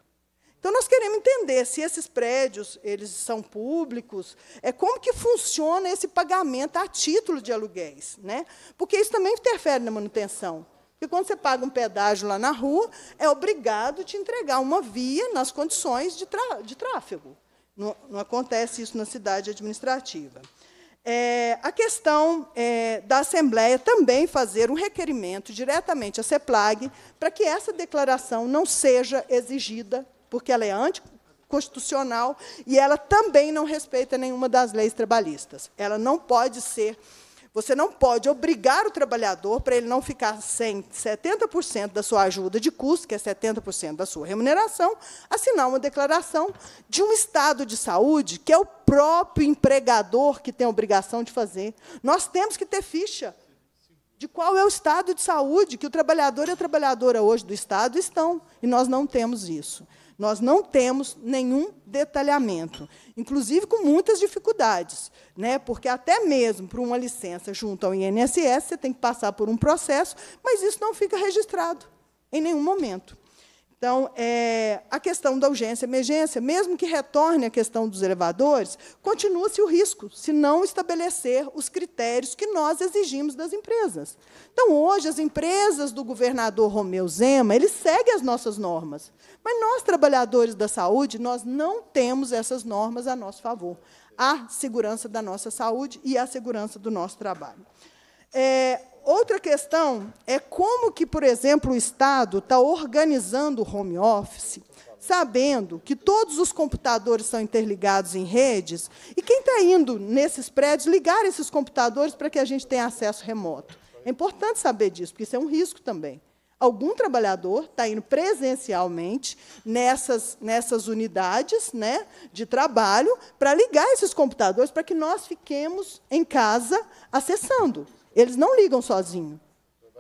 Então nós queremos entender se esses prédios eles são públicos, é como que funciona esse pagamento a título de aluguéis, né? Porque isso também interfere na manutenção. Porque quando você paga um pedágio lá na rua, é obrigado a te entregar uma via nas condições de, de tráfego. Não, não acontece isso na cidade administrativa. É, a questão é, da Assembleia também fazer um requerimento diretamente à CEPLAG para que essa declaração não seja exigida, porque ela é anticonstitucional e ela também não respeita nenhuma das leis trabalhistas. Ela não pode ser você não pode obrigar o trabalhador para ele não ficar sem 70% da sua ajuda de custo, que é 70% da sua remuneração, assinar uma declaração de um estado de saúde que é o próprio empregador que tem a obrigação de fazer. Nós temos que ter ficha de qual é o estado de saúde que o trabalhador e a trabalhadora hoje do Estado estão, e nós não temos isso. Nós não temos nenhum detalhamento, inclusive com muitas dificuldades, né? porque até mesmo para uma licença junto ao INSS, você tem que passar por um processo, mas isso não fica registrado em nenhum momento. Então, é, a questão da urgência emergência, mesmo que retorne a questão dos elevadores, continua-se o risco, se não estabelecer os critérios que nós exigimos das empresas. Então, hoje, as empresas do governador Romeu Zema, eles seguem as nossas normas. Mas nós, trabalhadores da saúde, nós não temos essas normas a nosso favor. A segurança da nossa saúde e a segurança do nosso trabalho. É, outra questão é como que, por exemplo, o Estado está organizando o home office, sabendo que todos os computadores são interligados em redes, e quem está indo nesses prédios ligar esses computadores para que a gente tenha acesso remoto? É importante saber disso, porque isso é um risco também algum trabalhador está indo presencialmente nessas, nessas unidades né, de trabalho para ligar esses computadores para que nós fiquemos em casa acessando. Eles não ligam sozinhos.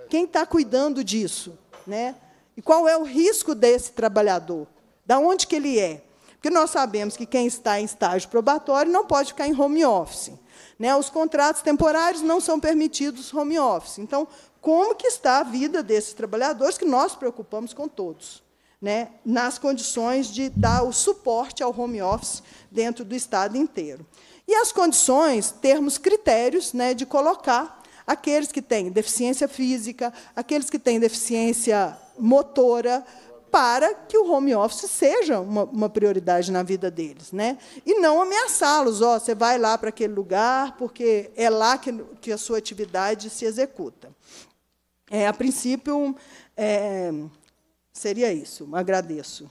Quem está cuidando disso? Né? E qual é o risco desse trabalhador? Da onde que ele é? Porque nós sabemos que quem está em estágio probatório não pode ficar em home office. Né? Os contratos temporários não são permitidos home office. Então, como que está a vida desses trabalhadores que nós preocupamos com todos? Né, nas condições de dar o suporte ao home office dentro do Estado inteiro. E as condições, termos critérios né, de colocar aqueles que têm deficiência física, aqueles que têm deficiência motora, para que o home office seja uma, uma prioridade na vida deles. Né? E não ameaçá-los, ó, oh, você vai lá para aquele lugar, porque é lá que, que a sua atividade se executa. É, a princípio, é, seria isso. Agradeço.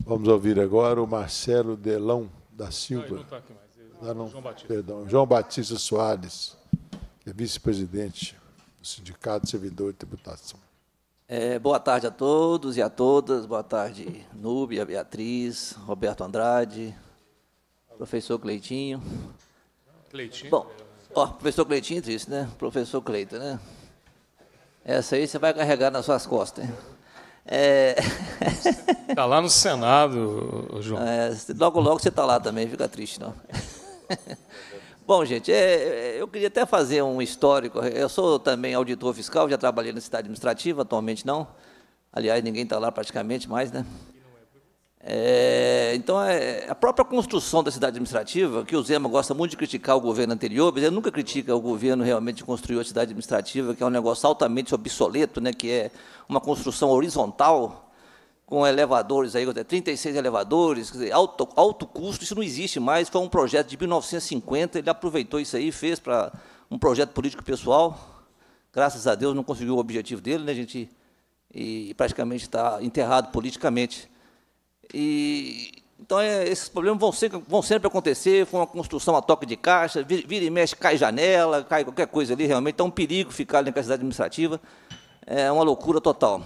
Vamos ouvir agora o Marcelo Delão da Silva. Não, não tá aqui mais. Não, João Batista. Perdão, João Batista Soares, que é vice-presidente do Sindicato Servidor de Tributação. É, boa tarde a todos e a todas. Boa tarde, Núbia, Beatriz, Roberto Andrade, professor Cleitinho. Cleitinho? Bom, ó, professor Cleitinho disse, né? Professor Cleito, né? Essa aí você vai carregar nas suas costas, hein? Está é... Tá lá no Senado, João. É, logo, logo você está lá também, fica triste, não. (laughs) Bom, gente, é, é, eu queria até fazer um histórico. Eu sou também auditor fiscal, já trabalhei na cidade administrativa, atualmente não. Aliás, ninguém está lá praticamente mais, né? É, então, é, a própria construção da cidade administrativa, que o Zema gosta muito de criticar o governo anterior, mas ele nunca critica o governo realmente que construiu a cidade administrativa, que é um negócio altamente obsoleto, né, que é uma construção horizontal, com elevadores, aí, 36 elevadores, dizer, alto, alto custo, isso não existe mais, foi um projeto de 1950, ele aproveitou isso aí, fez para um projeto político pessoal, graças a Deus não conseguiu o objetivo dele, né, a gente e praticamente está enterrado politicamente. E, então, é, esses problemas vão sempre, vão sempre acontecer, foi uma construção a toque de caixa, vira, vira e mexe, cai janela, cai qualquer coisa ali, realmente é tá um perigo ficar ali na cidade administrativa, é uma loucura total.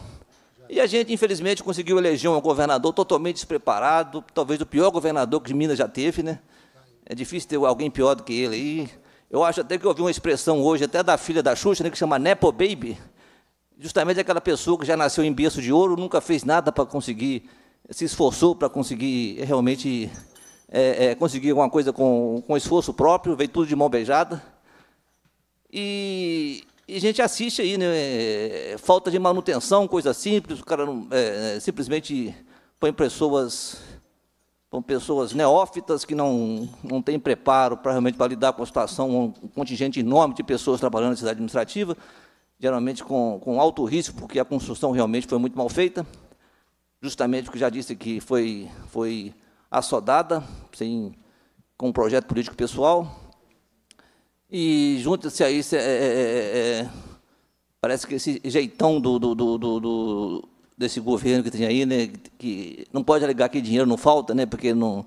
E a gente, infelizmente, conseguiu eleger um governador totalmente despreparado, talvez o pior governador que Minas já teve, né? É difícil ter alguém pior do que ele aí. Eu acho até que eu ouvi uma expressão hoje, até da filha da Xuxa, né, que chama Nepo Baby, justamente aquela pessoa que já nasceu em berço de ouro, nunca fez nada para conseguir, se esforçou para conseguir realmente é, é, conseguir alguma coisa com, com esforço próprio, veio tudo de mão beijada. E e a gente assiste aí, né, é, falta de manutenção, coisa simples, o cara não, é, é, simplesmente põe pessoas, põe pessoas neófitas que não, não têm preparo para realmente lidar com a situação, um contingente enorme de pessoas trabalhando na cidade administrativa, geralmente com, com alto risco, porque a construção realmente foi muito mal feita, justamente o que já disse que foi, foi assodada, sem, com um projeto político pessoal, e junta-se a isso, é, é, é, parece que esse jeitão do, do, do, do, desse governo que tem aí, né, que não pode alegar que dinheiro não falta, né, porque não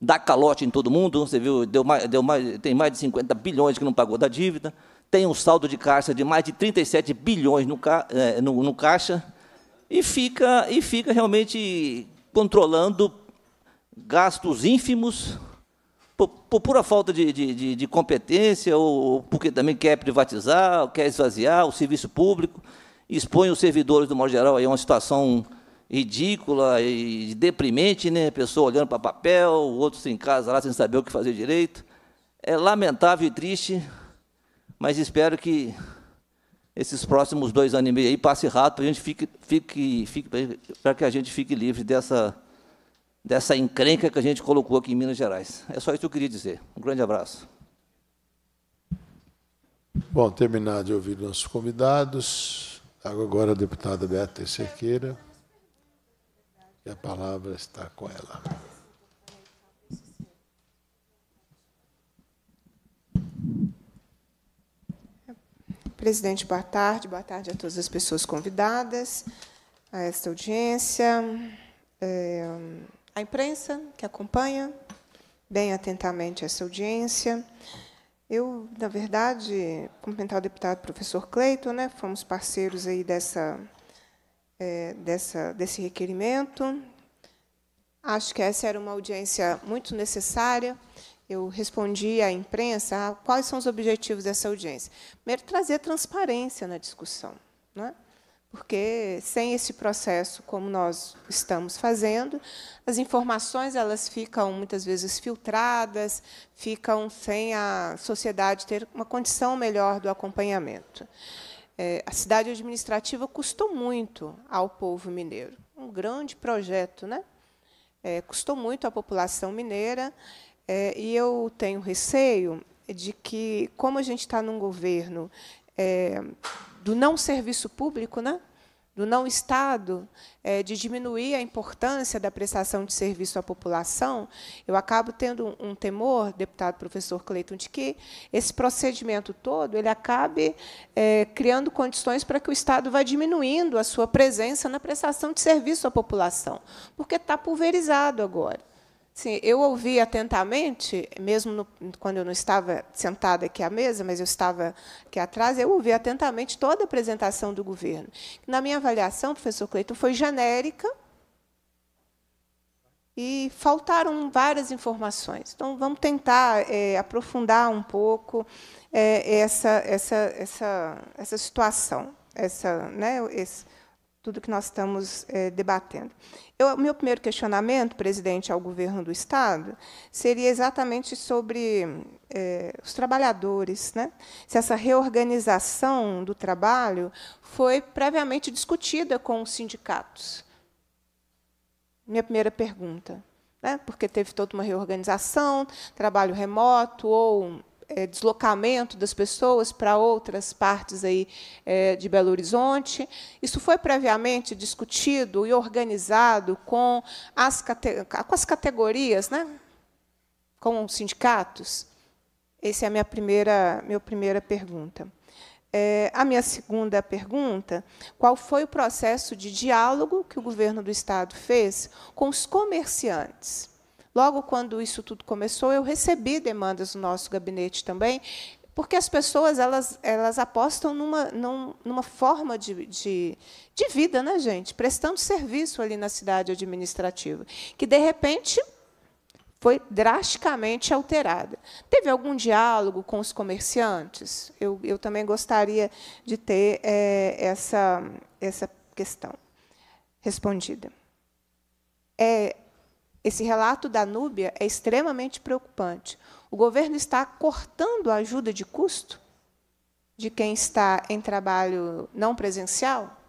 dá calote em todo mundo, você viu, deu mais, deu mais, tem mais de 50 bilhões que não pagou da dívida, tem um saldo de caixa de mais de 37 bilhões no, ca, no, no caixa, e fica, e fica realmente controlando gastos ínfimos por, por pura falta de, de, de, competência, ou porque também quer privatizar, ou quer esvaziar o serviço público, expõe os servidores, do modo geral, a é uma situação ridícula e deprimente, né? pessoa olhando para papel, o outro em casa lá sem saber o que fazer direito. É lamentável e triste, mas espero que esses próximos dois anos e meio aí passe rápido para a gente fique, fique, fique para que a gente fique livre dessa dessa encrenca que a gente colocou aqui em Minas Gerais. É só isso que eu queria dizer. Um grande abraço. Bom, terminado de ouvir nossos convidados, agora a deputada Beata Cerqueira, e a palavra está com ela. Presidente, boa tarde. Boa tarde a todas as pessoas convidadas a esta audiência. É, a imprensa que acompanha bem atentamente essa audiência. Eu, na verdade, cumprimentar o deputado professor Cleiton, né, fomos parceiros aí dessa, é, dessa, desse requerimento. Acho que essa era uma audiência muito necessária. Eu respondi à imprensa ah, quais são os objetivos dessa audiência. Primeiro, trazer transparência na discussão. Não é? porque sem esse processo como nós estamos fazendo, as informações elas ficam muitas vezes filtradas, ficam sem a sociedade ter uma condição melhor do acompanhamento. É, a cidade administrativa custou muito ao povo mineiro, um grande projeto, né? É, custou muito à população mineira é, e eu tenho receio de que, como a gente está num governo é, do não serviço público, né? do não Estado, é, de diminuir a importância da prestação de serviço à população, eu acabo tendo um, um temor, deputado professor Cleiton, de que esse procedimento todo ele acabe é, criando condições para que o Estado vá diminuindo a sua presença na prestação de serviço à população, porque está pulverizado agora. Sim, eu ouvi atentamente, mesmo no, quando eu não estava sentada aqui à mesa, mas eu estava aqui atrás, eu ouvi atentamente toda a apresentação do governo. Na minha avaliação, professor Cleiton, foi genérica e faltaram várias informações. Então, vamos tentar é, aprofundar um pouco é, essa, essa, essa, essa situação, essa, né, esse, tudo que nós estamos é, debatendo. O meu primeiro questionamento, presidente, ao governo do Estado, seria exatamente sobre é, os trabalhadores. Né? Se essa reorganização do trabalho foi previamente discutida com os sindicatos. Minha primeira pergunta. Né? Porque teve toda uma reorganização, trabalho remoto ou é, deslocamento das pessoas para outras partes aí, é, de Belo Horizonte. Isso foi previamente discutido e organizado com as, com as categorias, né? com os sindicatos? Essa é a minha primeira, minha primeira pergunta. É, a minha segunda pergunta: qual foi o processo de diálogo que o governo do Estado fez com os comerciantes? Logo quando isso tudo começou, eu recebi demandas no nosso gabinete também, porque as pessoas elas, elas apostam numa, numa forma de, de, de vida, né, gente? Prestando serviço ali na cidade administrativa, que de repente foi drasticamente alterada. Teve algum diálogo com os comerciantes? Eu, eu também gostaria de ter é, essa, essa questão respondida. É, esse relato da Núbia é extremamente preocupante. O governo está cortando a ajuda de custo de quem está em trabalho não presencial?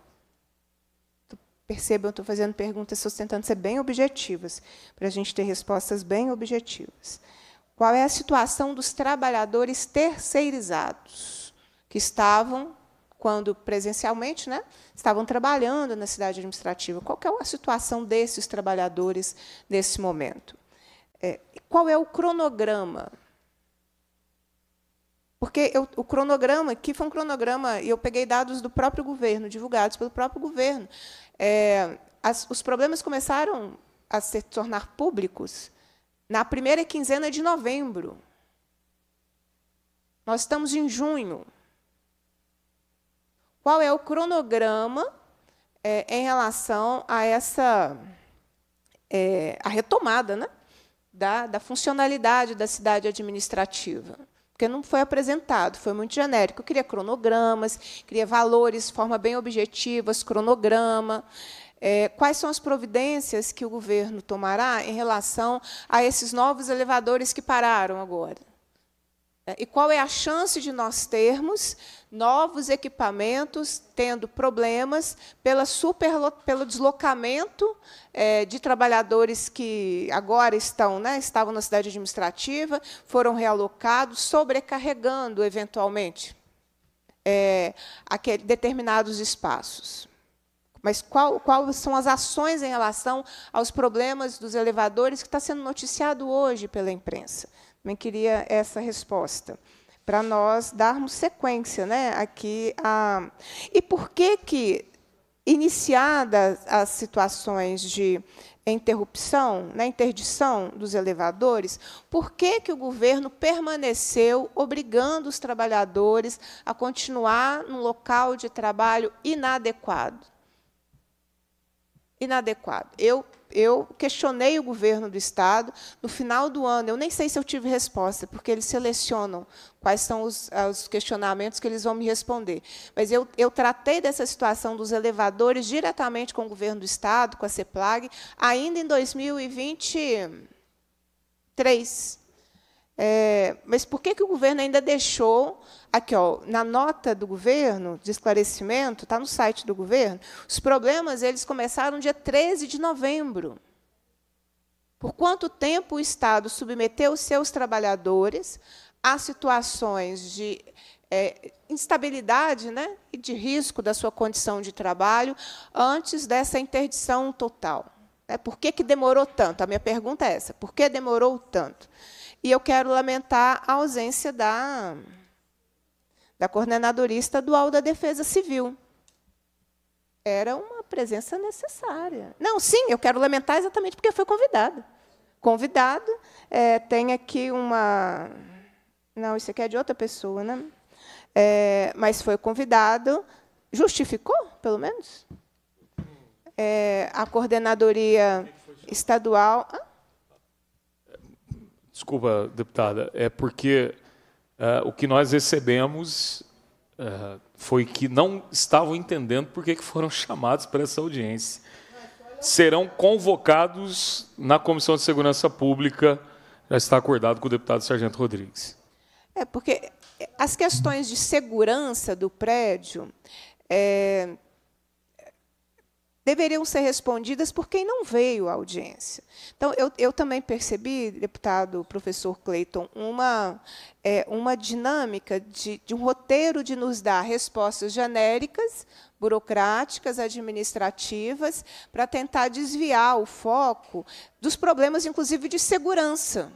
Percebam, eu estou fazendo perguntas, estou tentando ser bem objetivas, para a gente ter respostas bem objetivas. Qual é a situação dos trabalhadores terceirizados que estavam quando presencialmente, né, estavam trabalhando na cidade administrativa. Qual é a situação desses trabalhadores nesse momento? É, qual é o cronograma? Porque eu, o cronograma, que foi um cronograma, e eu peguei dados do próprio governo, divulgados pelo próprio governo, é, as, os problemas começaram a se tornar públicos na primeira quinzena de novembro. Nós estamos em junho qual é o cronograma é, em relação a essa é, a retomada né, da, da funcionalidade da cidade administrativa. Porque não foi apresentado, foi muito genérico. Eu queria cronogramas, queria valores, forma bem objetivas, cronograma. É, quais são as providências que o governo tomará em relação a esses novos elevadores que pararam agora? É, e qual é a chance de nós termos novos equipamentos tendo problemas pela super, pelo deslocamento é, de trabalhadores que agora estão, né, estavam na cidade administrativa, foram realocados, sobrecarregando eventualmente é, aquele, determinados espaços? Mas qual, qual, são as ações em relação aos problemas dos elevadores que está sendo noticiado hoje pela imprensa? Também queria essa resposta para nós darmos sequência, né? Aqui a e por que que iniciadas as situações de interrupção, na né, interdição dos elevadores, por que, que o governo permaneceu obrigando os trabalhadores a continuar no local de trabalho inadequado? inadequado. Eu, eu questionei o governo do Estado. No final do ano, eu nem sei se eu tive resposta, porque eles selecionam quais são os, os questionamentos que eles vão me responder. Mas eu, eu tratei dessa situação dos elevadores diretamente com o governo do Estado, com a CEPLAG, ainda em 2023. É, mas por que, que o governo ainda deixou Aqui, ó, na nota do governo, de esclarecimento, está no site do governo, os problemas eles começaram dia 13 de novembro. Por quanto tempo o Estado submeteu os seus trabalhadores a situações de é, instabilidade né, e de risco da sua condição de trabalho antes dessa interdição total? É, por que, que demorou tanto? A minha pergunta é essa: por que demorou tanto? E eu quero lamentar a ausência da da Coordenadoria Estadual da Defesa Civil. Era uma presença necessária. Não, sim, eu quero lamentar exatamente porque foi convidado. Convidado, é, tem aqui uma. Não, isso aqui é de outra pessoa, né? É, mas foi convidado, justificou, pelo menos, é, a coordenadoria estadual. Ah? Desculpa, deputada, é porque Uh, o que nós recebemos uh, foi que não estavam entendendo por que, foram (laughs) chamados para essa audiência. Serão convocados na Comissão de Segurança Pública, já está acordado com o deputado Sargento Rodrigues. É, porque as questões de segurança do prédio. É deveriam ser respondidas por quem não veio à audiência. Então, eu, eu também percebi, deputado professor Clayton, uma, é, uma dinâmica de, de um roteiro de nos dar respostas genéricas, burocráticas, administrativas, para tentar desviar o foco dos problemas, inclusive, de segurança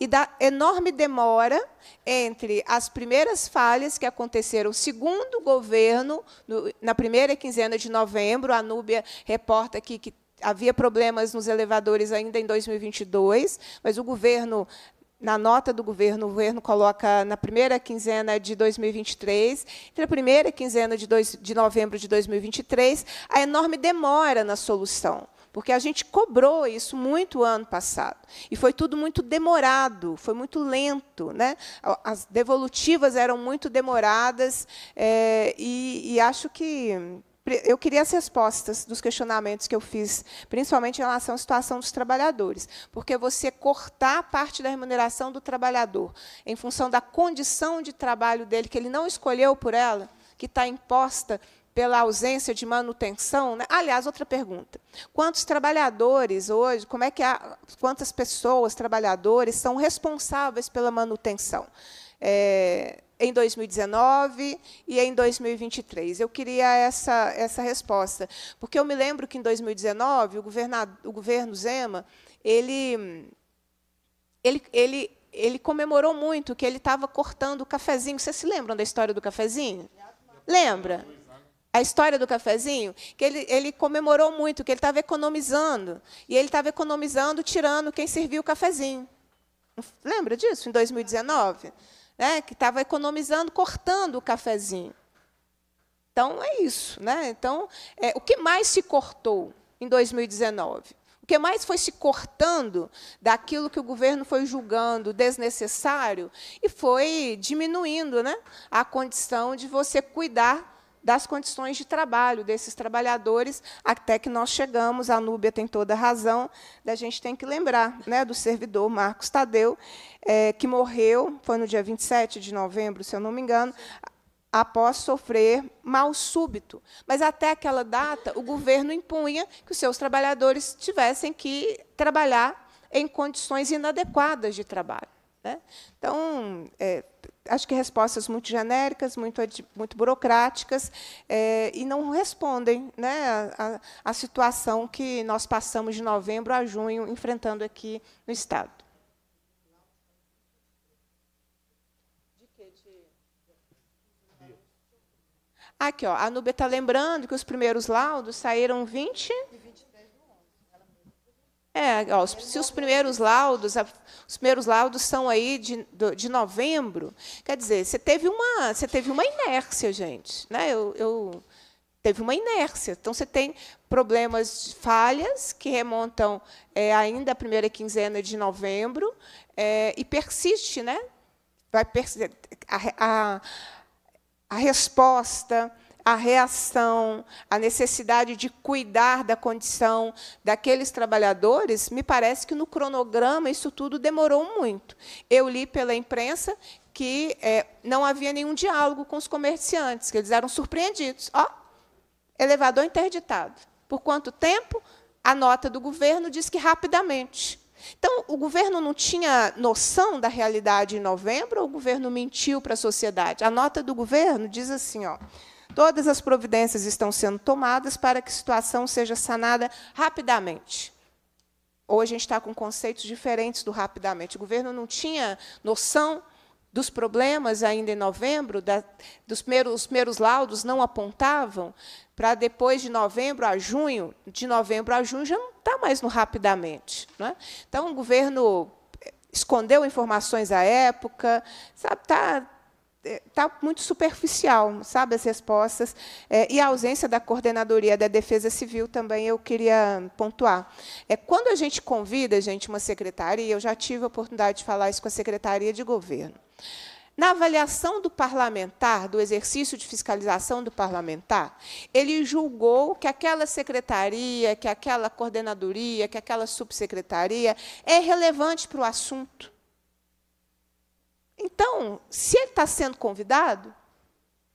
e da enorme demora entre as primeiras falhas que aconteceram segundo o governo, no, na primeira quinzena de novembro, a Núbia reporta aqui que havia problemas nos elevadores ainda em 2022, mas o governo na nota do governo, o governo coloca na primeira quinzena de 2023, entre a primeira quinzena de, dois, de novembro de 2023, a enorme demora na solução porque a gente cobrou isso muito ano passado. E foi tudo muito demorado, foi muito lento. Né? As devolutivas eram muito demoradas, é, e, e acho que eu queria as respostas dos questionamentos que eu fiz, principalmente em relação à situação dos trabalhadores, porque você cortar parte da remuneração do trabalhador em função da condição de trabalho dele, que ele não escolheu por ela, que está imposta pela ausência de manutenção. Né? Aliás, outra pergunta: quantos trabalhadores hoje, como é que há, quantas pessoas, trabalhadores, são responsáveis pela manutenção? É, em 2019 e em 2023. Eu queria essa, essa resposta, porque eu me lembro que em 2019 o, governado o governo Zema ele, ele, ele, ele comemorou muito que ele estava cortando o cafezinho. Vocês se lembram da história do cafezinho? Lembra? a história do cafezinho, que ele, ele comemorou muito, que ele estava economizando. E ele estava economizando, tirando quem servia o cafezinho. Lembra disso, em 2019? Né? Que estava economizando, cortando o cafezinho. Então, é isso. Né? Então, é, o que mais se cortou em 2019? O que mais foi se cortando daquilo que o governo foi julgando desnecessário e foi diminuindo né, a condição de você cuidar das condições de trabalho desses trabalhadores, até que nós chegamos, a Núbia tem toda a razão, da gente tem que lembrar né, do servidor Marcos Tadeu, é, que morreu, foi no dia 27 de novembro, se eu não me engano, após sofrer mal súbito. Mas até aquela data, o governo impunha que os seus trabalhadores tivessem que trabalhar em condições inadequadas de trabalho. Né? Então, é, acho que respostas muito genéricas, muito, muito burocráticas, é, e não respondem né, a, a, situação que nós passamos de novembro a junho enfrentando aqui no Estado. Aqui, ó, a Nubia está lembrando que os primeiros laudos saíram 20 é, ó, se os primeiros laudos, os primeiros laudos são aí de, de novembro, quer dizer, você teve uma, você teve uma inércia, gente, né? Eu, eu teve uma inércia. Então você tem problemas, falhas que remontam é, ainda à primeira quinzena de novembro é, e persiste, né? Vai persistir a, a, a resposta a reação, a necessidade de cuidar da condição daqueles trabalhadores, me parece que no cronograma isso tudo demorou muito. Eu li pela imprensa que é, não havia nenhum diálogo com os comerciantes, que eles eram surpreendidos. Ó, elevador interditado. Por quanto tempo? A nota do governo diz que rapidamente. Então, o governo não tinha noção da realidade em novembro, ou o governo mentiu para a sociedade? A nota do governo diz assim, ó, Todas as providências estão sendo tomadas para que a situação seja sanada rapidamente. Hoje a gente está com conceitos diferentes do rapidamente. O governo não tinha noção dos problemas ainda em novembro, da, dos primeiros, os primeiros laudos não apontavam para depois de novembro a junho, de novembro a junho já não está mais no rapidamente. Não é? Então, o governo eh, escondeu informações à época, sabe, tá está é, muito superficial, sabe, as respostas. É, e a ausência da coordenadoria da Defesa Civil também eu queria pontuar. É, quando a gente convida, gente, uma secretaria, eu já tive a oportunidade de falar isso com a Secretaria de Governo. Na avaliação do parlamentar, do exercício de fiscalização do parlamentar, ele julgou que aquela secretaria, que aquela coordenadoria, que aquela subsecretaria é relevante para o assunto então, se ele está sendo convidado,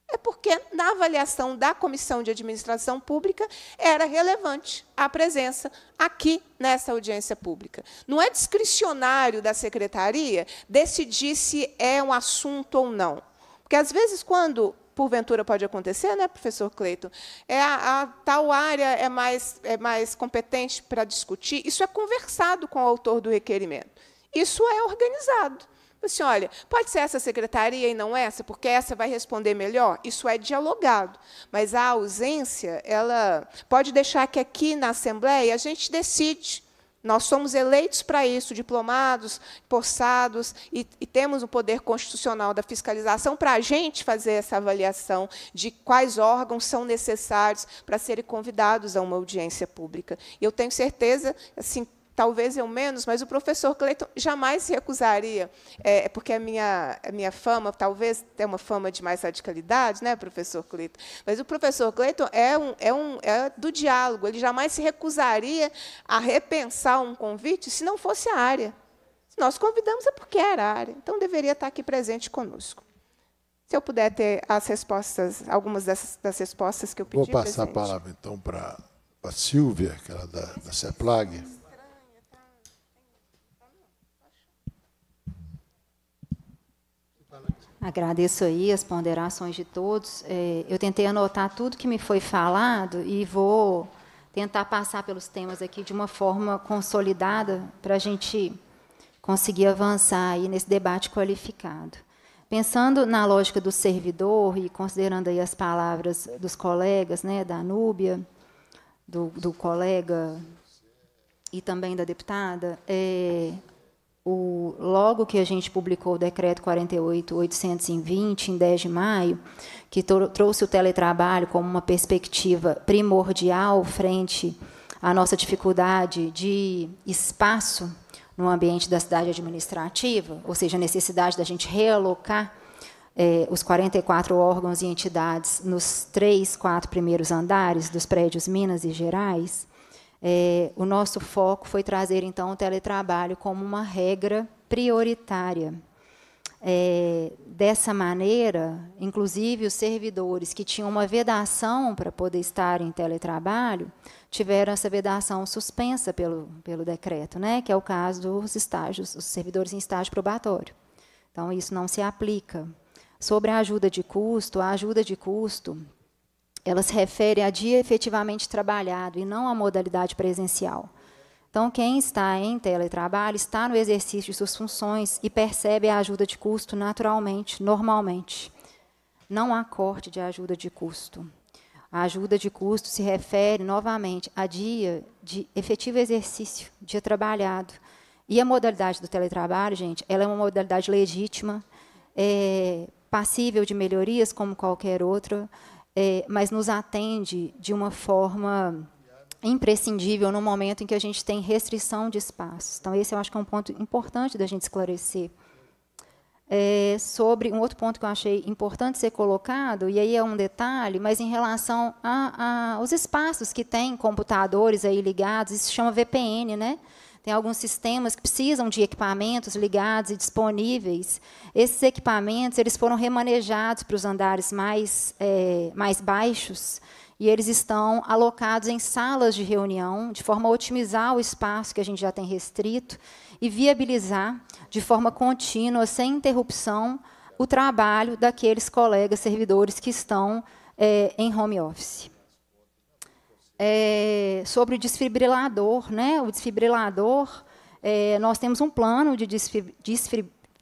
é porque, na avaliação da Comissão de Administração Pública, era relevante a presença aqui nessa audiência pública. Não é discricionário da secretaria decidir se é um assunto ou não. Porque, às vezes, quando porventura pode acontecer, né, professor Cleiton? É a, a, tal área é mais, é mais competente para discutir. Isso é conversado com o autor do requerimento. Isso é organizado. Assim, olha, pode ser essa secretaria e não essa, porque essa vai responder melhor. Isso é dialogado. Mas a ausência, ela pode deixar que aqui na Assembleia a gente decide. Nós somos eleitos para isso, diplomados, possados, e, e, temos o poder constitucional da fiscalização para a gente fazer essa avaliação de quais órgãos são necessários para serem convidados a uma audiência pública. E eu tenho certeza, assim, talvez eu menos, mas o professor Cleiton jamais se recusaria, é, é, porque a minha, a minha fama, talvez tenha é uma fama de mais radicalidade, né, professor Cleiton? Mas o professor Cleiton é, um, é, um, é do diálogo, ele jamais se recusaria a repensar um convite se não fosse a área. Se nós convidamos é porque era a área, então deveria estar aqui presente conosco. Se eu puder ter as respostas, algumas dessas, das respostas que eu pedi. Vou passar presente. a palavra então para a Silvia, que é da, da CEPLAG. Agradeço aí as ponderações de todos. É, eu tentei anotar tudo que me foi falado e vou tentar passar pelos temas aqui de uma forma consolidada para a gente conseguir avançar aí nesse debate qualificado. Pensando na lógica do servidor e considerando aí as palavras dos colegas, né, da Núbia, do, do colega e também da deputada, é, o, logo que a gente publicou o decreto 48.820, em 10 de maio, que trouxe o teletrabalho como uma perspectiva primordial frente à nossa dificuldade de espaço no ambiente da cidade administrativa, ou seja, a necessidade da gente realocar é, os 44 órgãos e entidades nos três, quatro primeiros andares dos prédios Minas e Gerais, é, o nosso foco foi trazer, então, o teletrabalho como uma regra prioritária. É, dessa maneira, inclusive os servidores que tinham uma vedação para poder estar em teletrabalho, tiveram essa vedação suspensa pelo, pelo decreto, né, que é o caso dos estágios, os servidores em estágio probatório. Então, isso não se aplica. Sobre a ajuda de custo, a ajuda de custo elas se referem a dia efetivamente trabalhado e não à modalidade presencial. Então, quem está em teletrabalho está no exercício de suas funções e percebe a ajuda de custo naturalmente, normalmente. Não há corte de ajuda de custo. A ajuda de custo se refere, novamente, a dia de efetivo exercício, dia trabalhado. E a modalidade do teletrabalho, gente, ela é uma modalidade legítima, é, passível de melhorias como qualquer outra, é, mas nos atende de uma forma imprescindível no momento em que a gente tem restrição de espaços. Então, esse eu acho que é um ponto importante da gente esclarecer. É, sobre um outro ponto que eu achei importante ser colocado, e aí é um detalhe, mas em relação aos espaços que tem computadores aí ligados, isso se chama VPN, né? Tem alguns sistemas que precisam de equipamentos ligados e disponíveis. Esses equipamentos eles foram remanejados para os andares mais, é, mais baixos e eles estão alocados em salas de reunião, de forma a otimizar o espaço que a gente já tem restrito e viabilizar de forma contínua, sem interrupção, o trabalho daqueles colegas servidores que estão é, em home office é, sobre o desfibrilador. Né? O desfibrilador, é, nós temos um plano de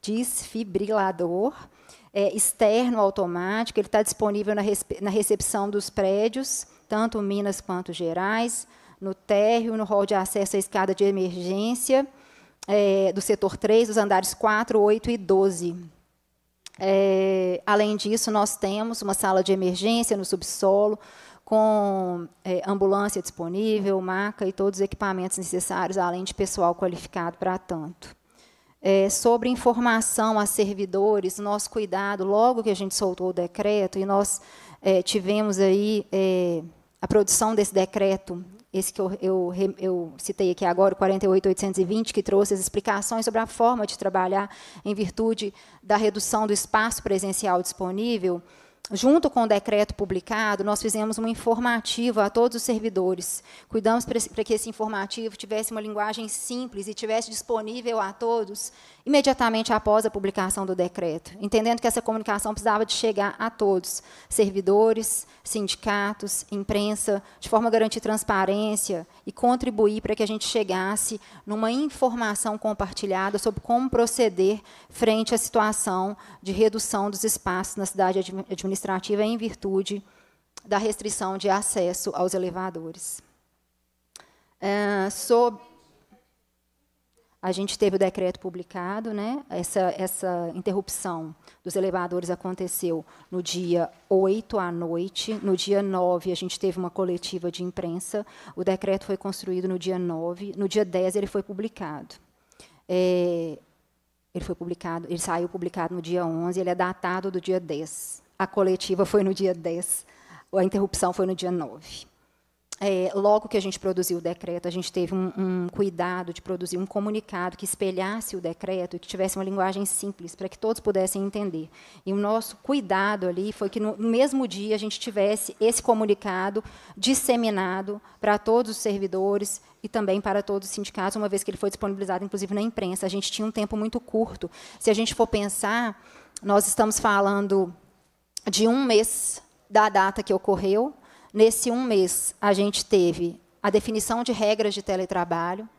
desfibrilador é, externo automático, ele está disponível na, na recepção dos prédios, tanto Minas quanto Gerais, no térreo, no hall de acesso à escada de emergência, é, do setor 3, dos andares 4, 8 e 12. É, além disso, nós temos uma sala de emergência no subsolo, com é, ambulância disponível, maca e todos os equipamentos necessários, além de pessoal qualificado para tanto. É, sobre informação a servidores, nosso cuidado, logo que a gente soltou o decreto, e nós é, tivemos aí é, a produção desse decreto, esse que eu, eu, eu citei aqui agora, o 48820, que trouxe as explicações sobre a forma de trabalhar em virtude da redução do espaço presencial disponível, junto com o decreto publicado, nós fizemos uma informativa a todos os servidores. Cuidamos para que esse informativo tivesse uma linguagem simples e tivesse disponível a todos imediatamente após a publicação do decreto, entendendo que essa comunicação precisava de chegar a todos, servidores, sindicatos, imprensa, de forma a garantir transparência e contribuir para que a gente chegasse numa informação compartilhada sobre como proceder frente à situação de redução dos espaços na cidade administrativa em virtude da restrição de acesso aos elevadores. É, eh, sobre a gente teve o decreto publicado, né? essa, essa interrupção dos elevadores aconteceu no dia 8 à noite, no dia 9 a gente teve uma coletiva de imprensa, o decreto foi construído no dia 9, no dia 10 ele foi publicado. É, ele foi publicado, ele saiu publicado no dia 11, ele é datado do dia 10. A coletiva foi no dia 10, a interrupção foi no dia 9 é, logo que a gente produziu o decreto, a gente teve um, um, cuidado de produzir um comunicado que espelhasse o decreto e que tivesse uma linguagem simples para que todos pudessem entender. E o nosso cuidado ali foi que no mesmo dia a gente tivesse esse comunicado disseminado para todos os servidores e também para todos os sindicatos, uma vez que ele foi disponibilizado, inclusive, na imprensa. A gente tinha um tempo muito curto. Se a gente for pensar, nós estamos falando de um mês da data que ocorreu Nesse um mês, a gente teve a definição de regras de teletrabalho,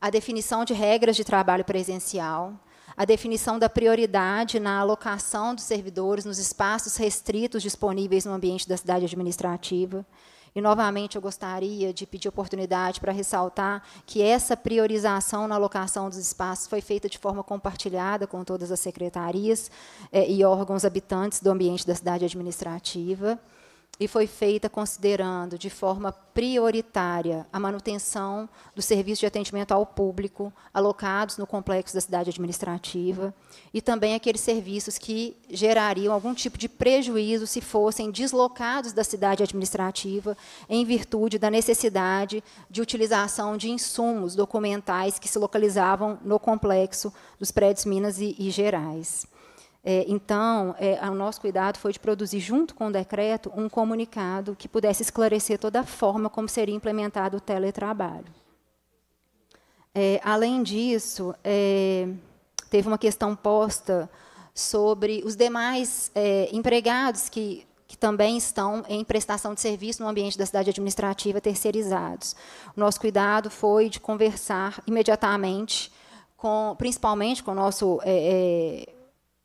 a definição de regras de trabalho presencial, a definição da prioridade na alocação dos servidores nos espaços restritos disponíveis no ambiente da cidade administrativa. E, novamente, eu gostaria de pedir oportunidade para ressaltar que essa priorização na alocação dos espaços foi feita de forma compartilhada com todas as secretarias eh, e órgãos habitantes do ambiente da cidade administrativa e foi feita considerando de forma prioritária a manutenção do serviço de atendimento ao público alocados no complexo da cidade administrativa e também aqueles serviços que gerariam algum tipo de prejuízo se fossem deslocados da cidade administrativa em virtude da necessidade de utilização de insumos documentais que se localizavam no complexo dos prédios Minas e, e Gerais. É, então, é, o nosso cuidado foi de produzir, junto com o decreto, um comunicado que pudesse esclarecer toda a forma como seria implementado o teletrabalho. É, além disso, é, teve uma questão posta sobre os demais é, empregados que, que também estão em prestação de serviço no ambiente da cidade administrativa terceirizados. O nosso cuidado foi de conversar imediatamente, com, principalmente com o nosso é,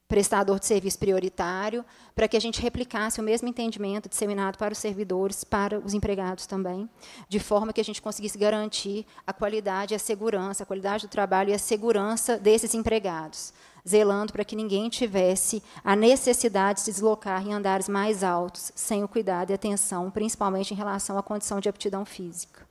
prestador de serviço prioritário, para que a gente replicasse o mesmo entendimento disseminado para os servidores, para os empregados também, de forma que a gente conseguisse garantir a qualidade e a segurança, a qualidade do trabalho e a segurança desses empregados, zelando para que ninguém tivesse a necessidade de se deslocar em andares mais altos, sem o cuidado e atenção, principalmente em relação à condição de aptidão física.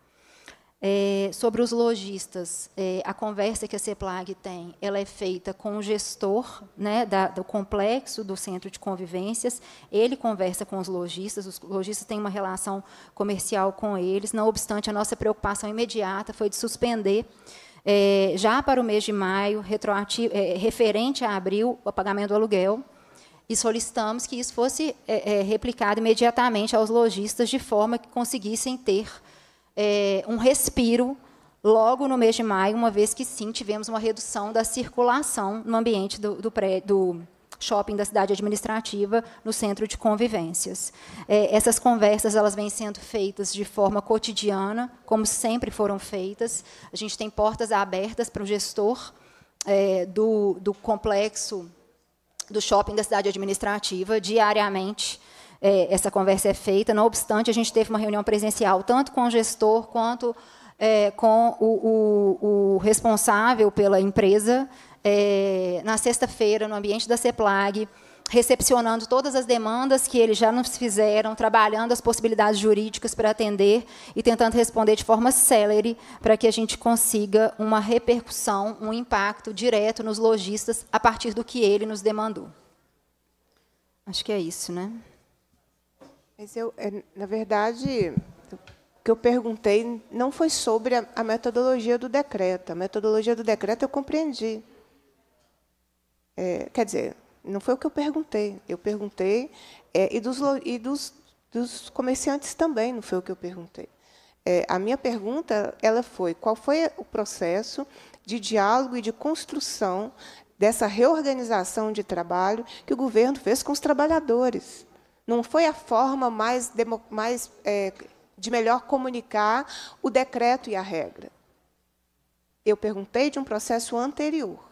É, sobre os lojistas, é, a conversa que a CEPLAG tem, ela é feita com o gestor né, da, do complexo do centro de convivências, ele conversa com os lojistas, os lojistas têm uma relação comercial com eles, não obstante, a nossa preocupação imediata foi de suspender é, já para o mês de maio, retroativo, é, referente a abril, o pagamento do aluguel, e solicitamos que isso fosse é, é, replicado imediatamente aos lojistas, de forma que conseguissem ter é, um respiro logo no mês de maio, uma vez que sim, tivemos uma redução da circulação no ambiente do, do, pré, do shopping da cidade administrativa, no centro de convivências. É, essas conversas elas vêm sendo feitas de forma cotidiana, como sempre foram feitas. A gente tem portas abertas para o gestor é, do, do complexo do shopping da cidade administrativa diariamente é, essa conversa é feita. Não obstante, a gente teve uma reunião presencial, tanto com o gestor quanto é, com o, o, o, responsável pela empresa, é, na sexta-feira, no ambiente da CEPLAG, recepcionando todas as demandas que eles já nos fizeram, trabalhando as possibilidades jurídicas para atender e tentando responder de forma célere para que a gente consiga uma repercussão, um impacto direto nos lojistas a partir do que ele nos demandou. Acho que é isso, né? Mas eu, é, na verdade, o que eu perguntei não foi sobre a, a metodologia do decreto. A metodologia do decreto eu compreendi. É, quer dizer, não foi o que eu perguntei. Eu perguntei, é, e, dos, e dos, dos, comerciantes também não foi o que eu perguntei. É, a minha pergunta ela foi: qual foi o processo de diálogo e de construção dessa reorganização de trabalho que o governo fez com os trabalhadores? Não foi a forma mais, mais é, de melhor comunicar o decreto e a regra. Eu perguntei de um processo anterior.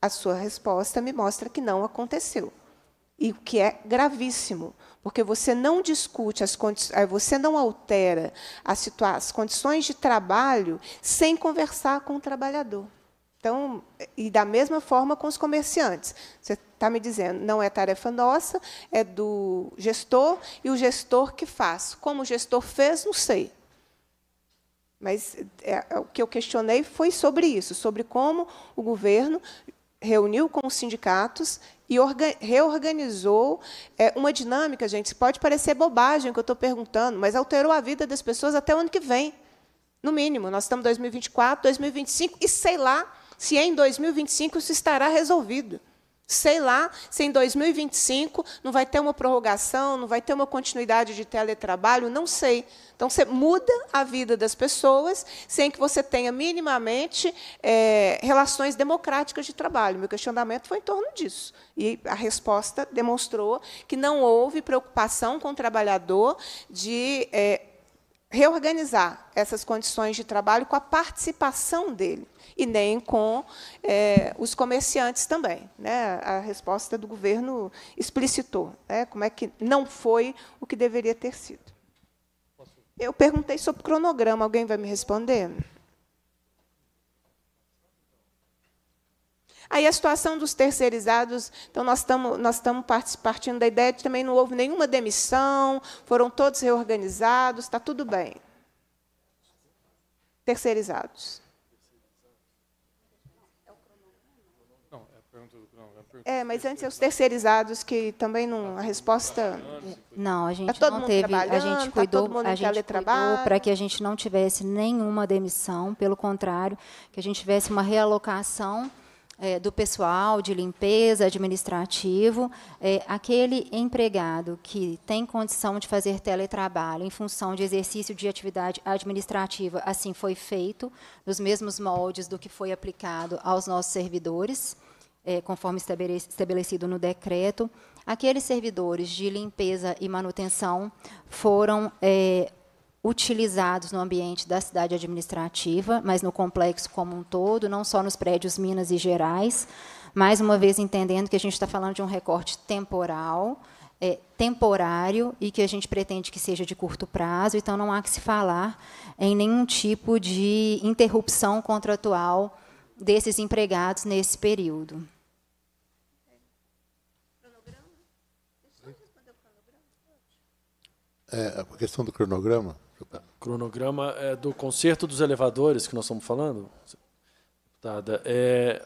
A sua resposta me mostra que não aconteceu. E o que é gravíssimo, porque você não discute as condições, é, você não altera as condições de trabalho sem conversar com o trabalhador. Então, e da mesma forma com os comerciantes. Você está me dizendo, não é tarefa nossa, é do gestor e o gestor que faz. Como o gestor fez, não sei. Mas é, é o que eu questionei foi sobre isso, sobre como o governo reuniu com os sindicatos e reorganizou é, uma dinâmica, gente. Pode parecer bobagem o que eu estou perguntando, mas alterou a vida das pessoas até o ano que vem. No mínimo, nós estamos em 2024, 2025 e sei lá se em 2025 isso estará resolvido. Sei lá se em 2025 não vai ter uma prorrogação, não vai ter uma continuidade de teletrabalho, não sei. Então, você muda a vida das pessoas sem que você tenha minimamente é, relações democráticas de trabalho. Meu questionamento foi em torno disso. E a resposta demonstrou que não houve preocupação com o trabalhador de é, reorganizar essas condições de trabalho com a participação dele e nem com é, os comerciantes também. Né? A resposta do governo explicitou né? como é que não foi o que deveria ter sido. Eu perguntei sobre o cronograma, alguém vai me responder? Aí a situação dos terceirizados, então nós estamos nós estamos partindo da ideia de que também não houve nenhuma demissão, foram todos reorganizados, está tudo bem. Terceirizados. É, mas antes os terceirizados que também não a resposta não a é gente tá não teve a gente tá cuidou tá a gente cuidou para que a gente não tivesse nenhuma demissão, pelo contrário que a gente tivesse uma realocação é, do pessoal de limpeza, administrativo, é, aquele empregado que tem condição de fazer teletrabalho em função de exercício de atividade administrativa, assim foi feito, nos mesmos moldes do que foi aplicado aos nossos servidores é, conforme estabelecido no decreto, aqueles servidores de limpeza e manutenção foram é, utilizados no ambiente da cidade administrativa, mas no complexo como um todo, não só nos prédios Minas e Gerais, mais uma vez entendendo que a gente está falando de um recorte temporal, é, temporário e que a gente pretende que seja de curto prazo, então não há que se falar em nenhum tipo de interrupção contratual desses empregados nesse período. É, a questão do cronograma. Cronograma é do conserto dos elevadores que nós estamos falando, deputada. É,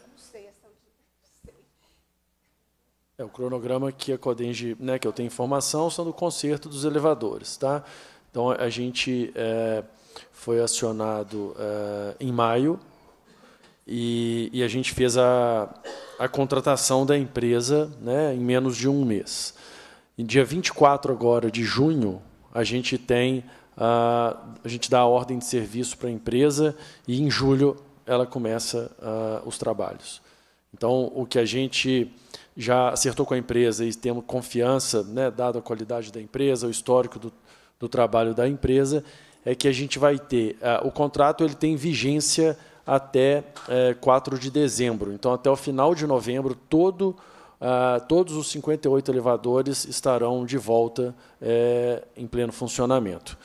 é o cronograma que a Codenge, né, que eu tenho informação, são do conserto dos elevadores, tá? Então a gente é, foi acionado é, em maio e, e a gente fez a, a contratação da empresa né, em menos de um mês. Em dia 24 agora de junho, a gente tem a, a gente dá a ordem de serviço para a empresa e em julho ela começa a, os trabalhos. Então, o que a gente já acertou com a empresa e temos confiança, né, dado a qualidade da empresa, o histórico do, do trabalho da empresa, é que a gente vai ter. o contrato ele tem vigência até é, 4 de dezembro. Então, até o final de novembro, todo, ah, todos os 58 elevadores estarão de volta é, em pleno funcionamento.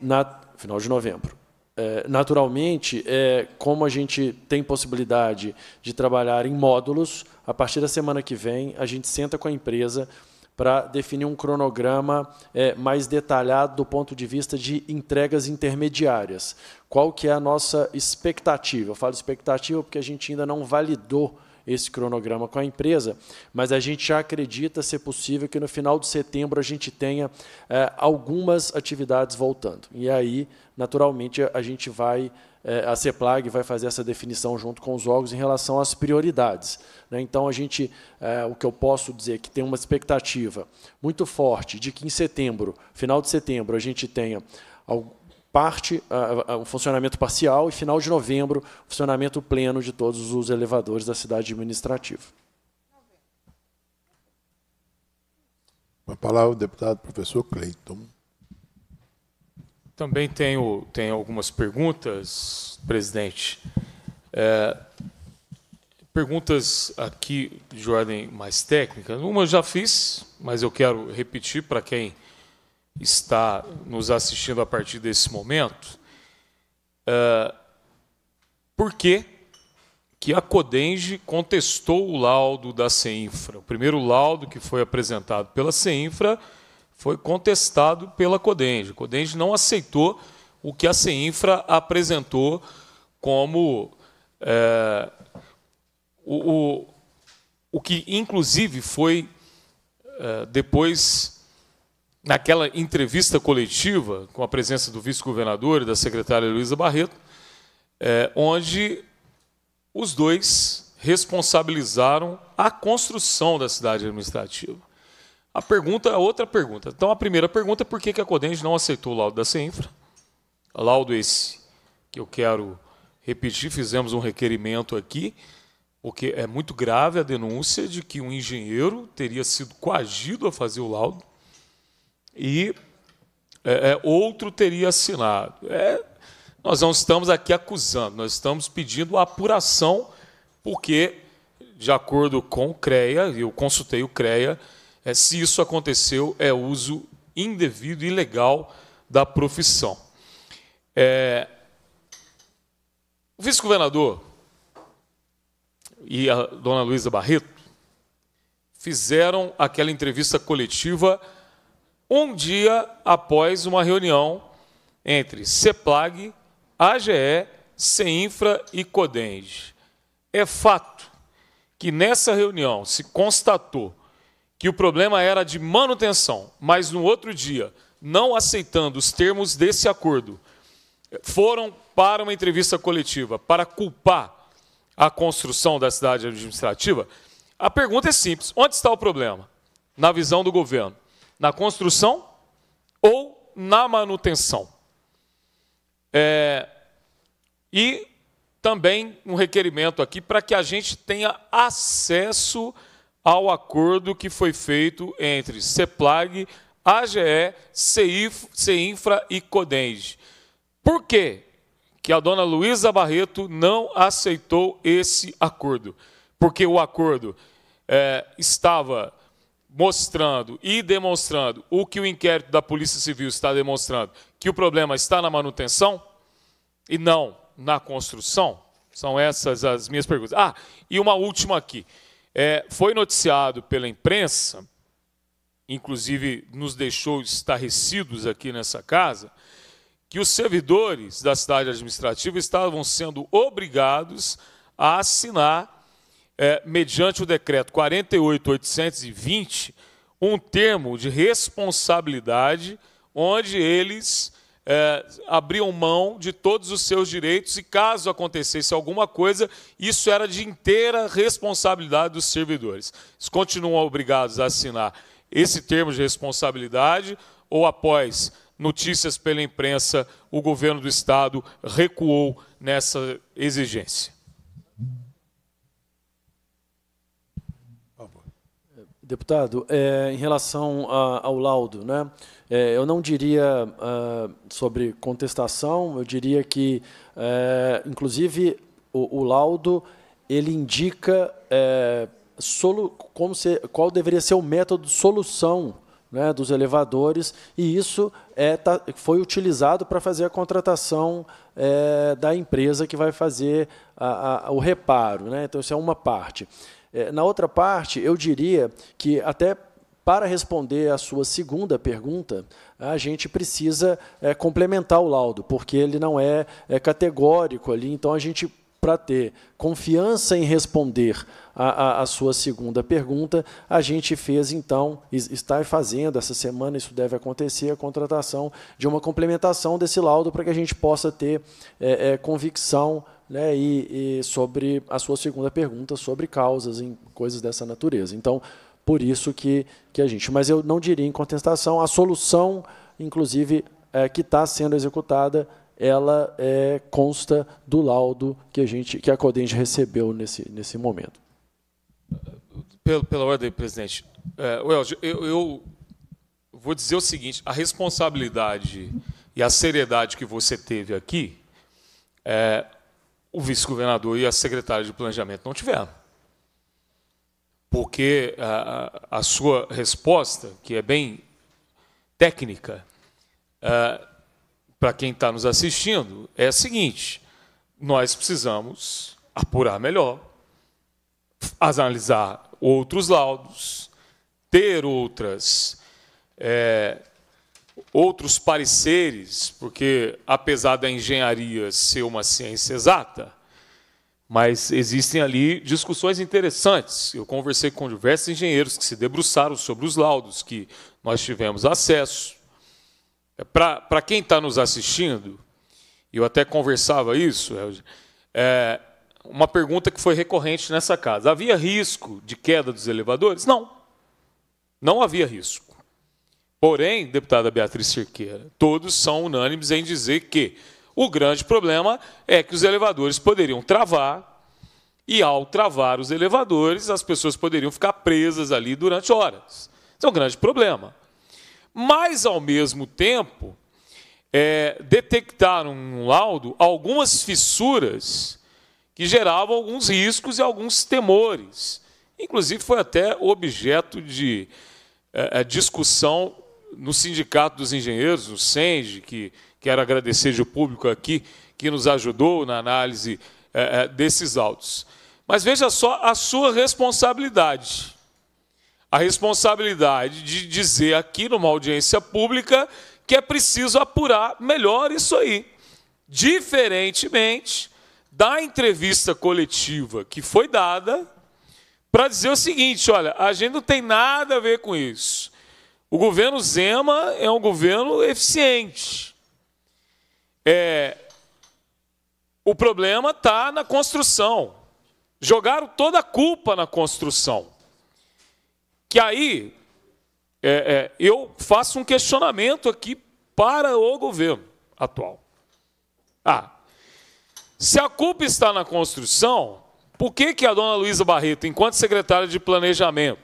Na, final de novembro. É, naturalmente, é, como a gente tem possibilidade de trabalhar em módulos, a partir da semana que vem, a gente senta com a empresa para definir um cronograma é, mais detalhado do ponto de vista de entregas intermediárias. Qual que é a nossa expectativa? Eu falo expectativa porque a gente ainda não validou esse cronograma com a empresa, mas a gente já acredita ser possível que no final de setembro a gente tenha é, algumas atividades voltando. E aí, naturalmente, a gente vai é, a CEPLAG vai fazer essa definição junto com os órgãos em relação às prioridades. Né? Então, a gente, é, o que eu posso dizer é que tem uma expectativa muito forte de que em setembro, final de setembro, a gente tenha parte, o um funcionamento parcial e final de novembro, funcionamento pleno de todos os elevadores da cidade administrativa. A palavra o deputado professor Cleiton. Também tenho, tenho algumas perguntas, presidente. É, perguntas aqui de ordem mais técnica. Uma eu já fiz, mas eu quero repetir para quem está nos assistindo a partir desse momento. É, por que, que a Codenge contestou o laudo da CEINFRA? O primeiro laudo que foi apresentado pela CEINFRA foi contestado pela Codenge. A Codenge não aceitou o que a CEINFRA apresentou como é, o, o, o, que, inclusive, foi é, depois, naquela entrevista coletiva, com a presença do vice-governador e da secretária Luiza Barreto, é, onde os dois responsabilizaram a construção da cidade administrativa. A pergunta, é outra pergunta. Então, a primeira pergunta é por que, a Codenge não aceitou o laudo da CEINFRA? Laudo esse que eu quero repetir, fizemos um requerimento aqui, porque é muito grave a denúncia de que um engenheiro teria sido coagido a fazer o laudo e é, é, outro teria assinado. É, nós não estamos aqui acusando, nós estamos pedindo a apuração, porque, de acordo com o CREA, eu consultei o CREA, é, se isso aconteceu, é uso indevido e ilegal da profissão. É... O vice-governador e a dona Luísa Barreto fizeram aquela entrevista coletiva um dia após uma reunião entre CEPLAG, AGE, CEINFRA e Codenj É fato que nessa reunião se constatou que o problema era de manutenção, mas no outro dia, não aceitando os termos desse acordo, foram para uma entrevista coletiva para culpar a construção da cidade administrativa, a pergunta é simples: onde está o problema? Na visão do governo, na construção ou na manutenção? É, e também um requerimento aqui para que a gente tenha acesso a ao acordo que foi feito entre CEPLAG, AGE, CIF, CINFRA e CODENG. Por quê que a dona Luísa Barreto não aceitou esse acordo? Porque o acordo é, estava mostrando e demonstrando o que o inquérito da Polícia Civil está demonstrando, que o problema está na manutenção e não na construção? São essas as minhas perguntas. Ah, e uma última aqui. É, foi noticiado pela imprensa, inclusive nos deixou estarrecidos aqui nessa casa, que os servidores da cidade administrativa estavam sendo obrigados a assinar, é, mediante o decreto 48820, um termo de responsabilidade onde eles é, abriam mão de todos os seus direitos e, caso acontecesse alguma coisa, isso era de inteira responsabilidade dos servidores. Eles continuam obrigados a assinar esse termo de responsabilidade ou, após notícias pela imprensa, o governo do Estado recuou nessa exigência. Deputado, é, em relação a, ao laudo, né, é, eu não diria uh, sobre contestação, eu diria que, é, inclusive, o, o, laudo ele indica uh, solu, como se, qual deveria ser o método de solução né, dos elevadores, e isso é, tá, foi utilizado para fazer a contratação é, da empresa que vai fazer a, a, o reparo. Né? Então, isso é uma parte. É, na outra parte, eu diria que até para responder à sua segunda pergunta, a gente precisa é, complementar o laudo, porque ele não é, é categórico ali, então a gente para ter confiança em responder a, a, a, sua segunda pergunta, a gente fez então, está fazendo essa semana, isso deve acontecer, a contratação de uma complementação desse laudo para que a gente possa ter é, é, convicção né, e, e, sobre a sua segunda pergunta sobre causas em coisas dessa natureza. Então, por isso que, que a gente. Mas eu não diria em contestação, a solução, inclusive, é, que está sendo executada, ela é, consta do laudo que a, gente, que a Codenge recebeu nesse, nesse momento. Pela, pela ordem, presidente. É, well, eu, eu vou dizer o seguinte: a responsabilidade e a seriedade que você teve aqui. É, o vice-governador e a secretária de planejamento não tiveram. Porque a, a sua resposta, que é bem técnica, é, para quem está nos assistindo, é a seguinte: nós precisamos apurar melhor, analisar outros laudos, ter outras é, outros pareceres, porque apesar da engenharia ser uma ciência exata, mas existem ali discussões interessantes. Eu conversei com diversos engenheiros que se debruçaram sobre os laudos que nós tivemos acesso. É, Para quem está nos assistindo, eu até conversava isso, é, é uma pergunta que foi recorrente nessa casa: havia risco de queda dos elevadores? Não, não havia risco. Porém, deputada Beatriz Cerqueira, todos são unânimes em dizer que o grande problema é que os elevadores poderiam travar, e ao travar os elevadores, as pessoas poderiam ficar presas ali durante horas. Isso é um grande problema. Mas, ao mesmo tempo, é, detectaram um laudo algumas fissuras que geravam alguns riscos e alguns temores. Inclusive, foi até objeto de é, é discussão no Sindicato dos Engenheiros, no SENG, que quero agradecer de público aqui, que nos ajudou na análise é, é, desses autos. Mas veja só a sua responsabilidade. A responsabilidade de dizer aqui numa audiência pública que é preciso apurar melhor isso aí. Diferentemente da entrevista coletiva que foi dada, para dizer o seguinte: olha, a gente não tem nada a ver com isso. O governo Zema é um governo eficiente. É, o problema está na construção. Jogaram toda a culpa na construção. Que aí é, é, eu faço um questionamento aqui para o governo atual. Ah, se a culpa está na construção, por que, que a dona Luísa Barreto, enquanto secretária de Planejamento,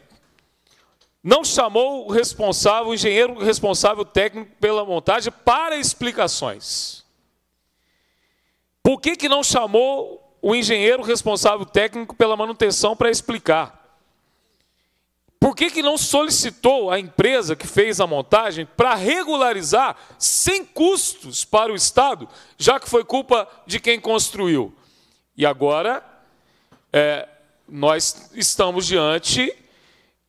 não chamou o responsável, o engenheiro responsável técnico pela montagem para explicações. Por que, que não chamou o engenheiro responsável técnico pela manutenção para explicar? Por que, que não solicitou a empresa que fez a montagem para regularizar sem custos para o Estado, já que foi culpa de quem construiu? E agora, é, nós estamos diante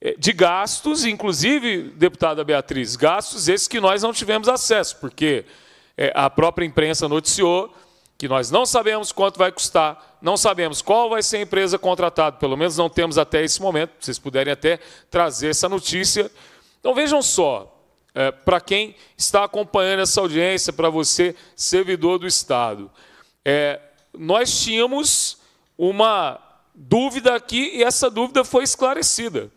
eh, de gastos, inclusive, deputada Beatriz, gastos esses que nós não tivemos acesso, porque eh, a própria imprensa noticiou que nós não sabemos quanto vai custar, não sabemos qual vai ser a empresa contratada, pelo menos não temos até esse momento, vocês puderem até trazer essa notícia. Então vejam só, é, para quem está acompanhando essa audiência, para você, servidor do Estado, é, nós tínhamos uma dúvida aqui e essa dúvida foi esclarecida.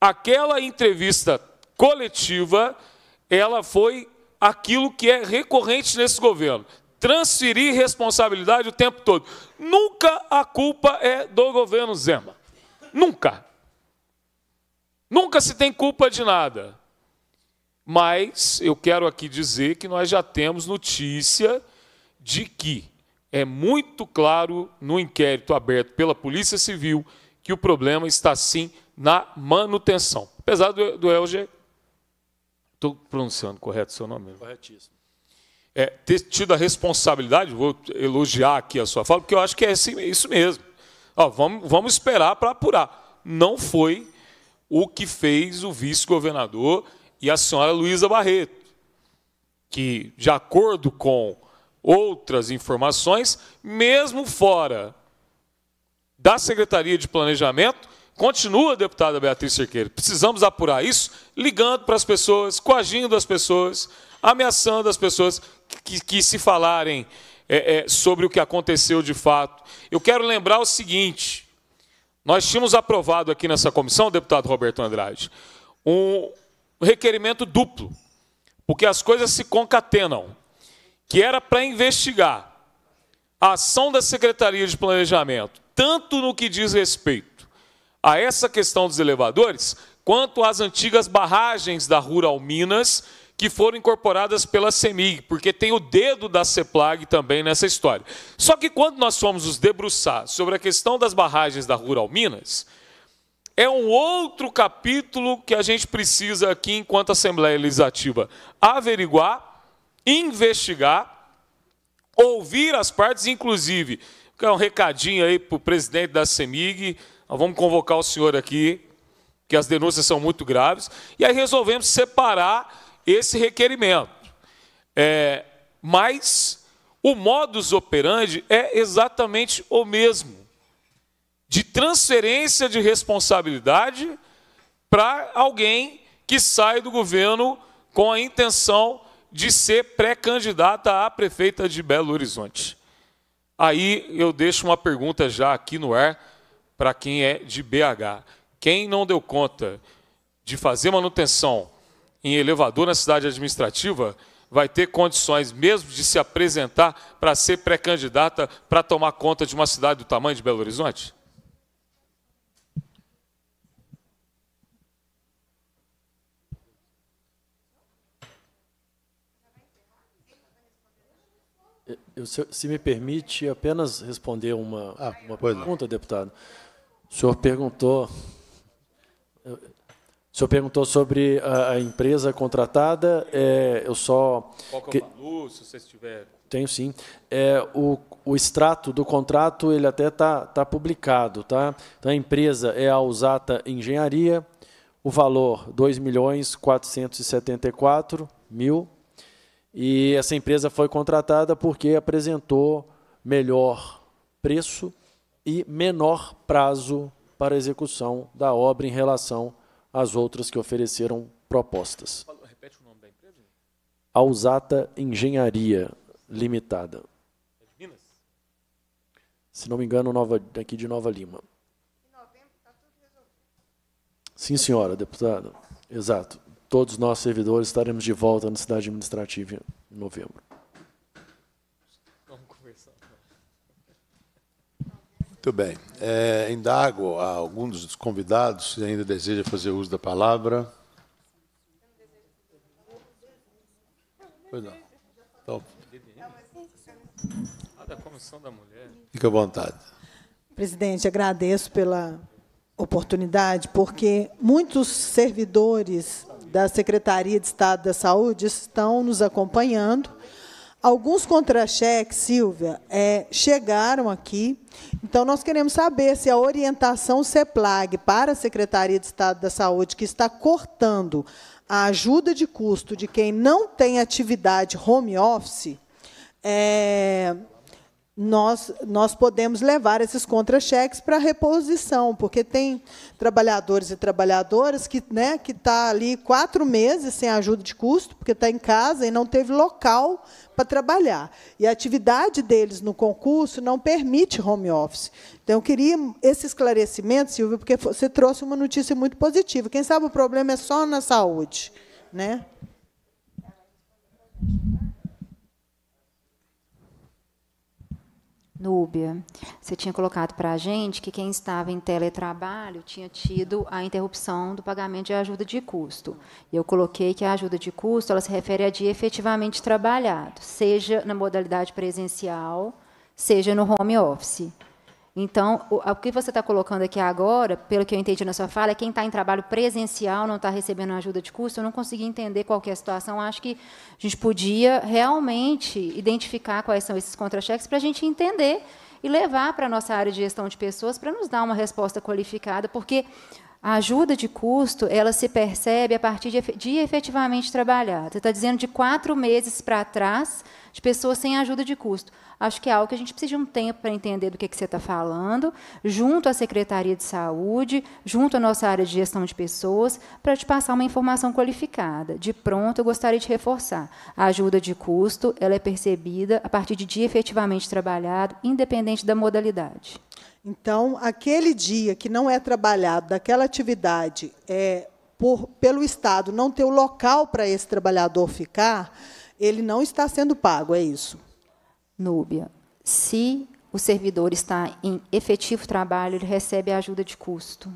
Aquela entrevista coletiva, ela foi aquilo que é recorrente nesse governo. Transferir responsabilidade o tempo todo. Nunca a culpa é do governo Zema. Nunca. Nunca se tem culpa de nada. Mas eu quero aqui dizer que nós já temos notícia de que é muito claro no inquérito aberto pela Polícia Civil que o problema está sim na manutenção. Apesar do, do Elger, estou pronunciando correto o seu nome? Corretíssimo. É, ter tido a responsabilidade, vou elogiar aqui a sua fala, porque eu acho que é isso mesmo. Ó, vamos, vamos esperar para apurar. Não foi o que fez o vice-governador e a senhora Luísa Barreto, que, de acordo com outras informações, mesmo fora da Secretaria de Planejamento, Continua, deputada Beatriz Cerqueira, precisamos apurar isso ligando para as pessoas, coagindo as pessoas, ameaçando as pessoas que, que se falarem é, é, sobre o que aconteceu de fato. Eu quero lembrar o seguinte: nós tínhamos aprovado aqui nessa comissão, deputado Roberto Andrade, um requerimento duplo, porque as coisas se concatenam, que era para investigar a ação da Secretaria de Planejamento, tanto no que diz respeito a essa questão dos elevadores quanto às antigas barragens da Rural Minas que foram incorporadas pela CEMIG, porque tem o dedo da CEPLAG também nessa história. Só que quando nós fomos nos debruçar sobre a questão das barragens da Rural Minas, é um outro capítulo que a gente precisa aqui, enquanto Assembleia Legislativa, averiguar, investigar, ouvir as partes, inclusive, é um recadinho aí para o presidente da CEMIG, nós vamos convocar o senhor aqui, que as denúncias são muito graves. E aí resolvemos separar esse requerimento. É, mas o modus operandi é exatamente o mesmo de transferência de responsabilidade para alguém que sai do governo com a intenção de ser pré-candidata à prefeita de Belo Horizonte. Aí eu deixo uma pergunta já aqui no ar para quem é de BH. Quem não deu conta de fazer manutenção em elevador na cidade administrativa vai ter condições mesmo de se apresentar para ser pré-candidata para tomar conta de uma cidade do tamanho de Belo Horizonte? Eu, se, se, me permite apenas responder uma, ah, uma pergunta, deputado. O senhor perguntou, o senhor perguntou sobre a, a empresa contratada. É, eu só. Qual que é o valor, se você estiver. Tenho sim. É, o, o extrato do contrato ele até está tá publicado. Tá? Então, a empresa é a Usata Engenharia, o valor R$ 2.474.000. E essa empresa foi contratada porque apresentou melhor preço e menor prazo para execução da obra em relação às outras que ofereceram propostas. Repete o nome da empresa? Ausata Engenharia Limitada. É de Minas? Se não me engano, Nova, daqui de Nova Lima. Em novembro está tudo resolvido. Sim, senhora, deputada. Exato. Todos nós, servidores, estaremos de volta na cidade administrativa em novembro. Muito bem. É, indago a algum dos convidados se ainda deseja fazer uso da palavra. Pois não. Então. da Comissão da Mulher. Fique à vontade. Presidente, agradeço pela oportunidade, porque muitos servidores da Secretaria de Estado da Saúde estão nos acompanhando Alguns contra-cheques, Silvia, é, chegaram aqui. Então, nós queremos saber se a orientação CEPLAG para a Secretaria de Estado da Saúde, que está cortando a ajuda de custo de quem não tem atividade home office, é, nós, nós podemos levar esses contra-cheques para reposição, porque tem trabalhadores e trabalhadoras que né, que está ali quatro meses sem ajuda de custo, porque está em casa e não teve local para trabalhar. E a atividade deles no concurso não permite home office. Então, eu queria esse esclarecimento, Silvio, porque você trouxe uma notícia muito positiva. Quem sabe o problema é só na saúde. Né? Núbia, você tinha colocado para a gente que quem estava em teletrabalho tinha tido a interrupção do pagamento de ajuda de custo. E eu coloquei que a ajuda de custo ela se refere a dia efetivamente trabalhado, seja na modalidade presencial, seja no home office. Então, o, o que você está colocando aqui agora, pelo que eu entendi na sua fala, é quem está em trabalho presencial, não está recebendo ajuda de custo, eu não consegui entender qual é a situação. Acho que a gente podia realmente identificar quais são esses contra-cheques para a gente entender e levar para a nossa área de gestão de pessoas para nos dar uma resposta qualificada, porque a ajuda de custo, ela se percebe a partir de, dia efetivamente trabalhar. Você está dizendo de quatro meses para trás de pessoas sem ajuda de custo. Acho que é algo que a gente precisa de um tempo para entender do que, que você está falando, junto à Secretaria de Saúde, junto à nossa área de gestão de pessoas, para te passar uma informação qualificada. De pronto, eu gostaria de reforçar. A ajuda de custo, ela é percebida a partir de dia efetivamente trabalhado, independente da modalidade. Então, aquele dia que não é trabalhado, daquela atividade, é, por, pelo Estado não ter o local para esse trabalhador ficar, ele não está sendo pago, é isso. Núbia, se o servidor está em efetivo trabalho, ele recebe ajuda de custo.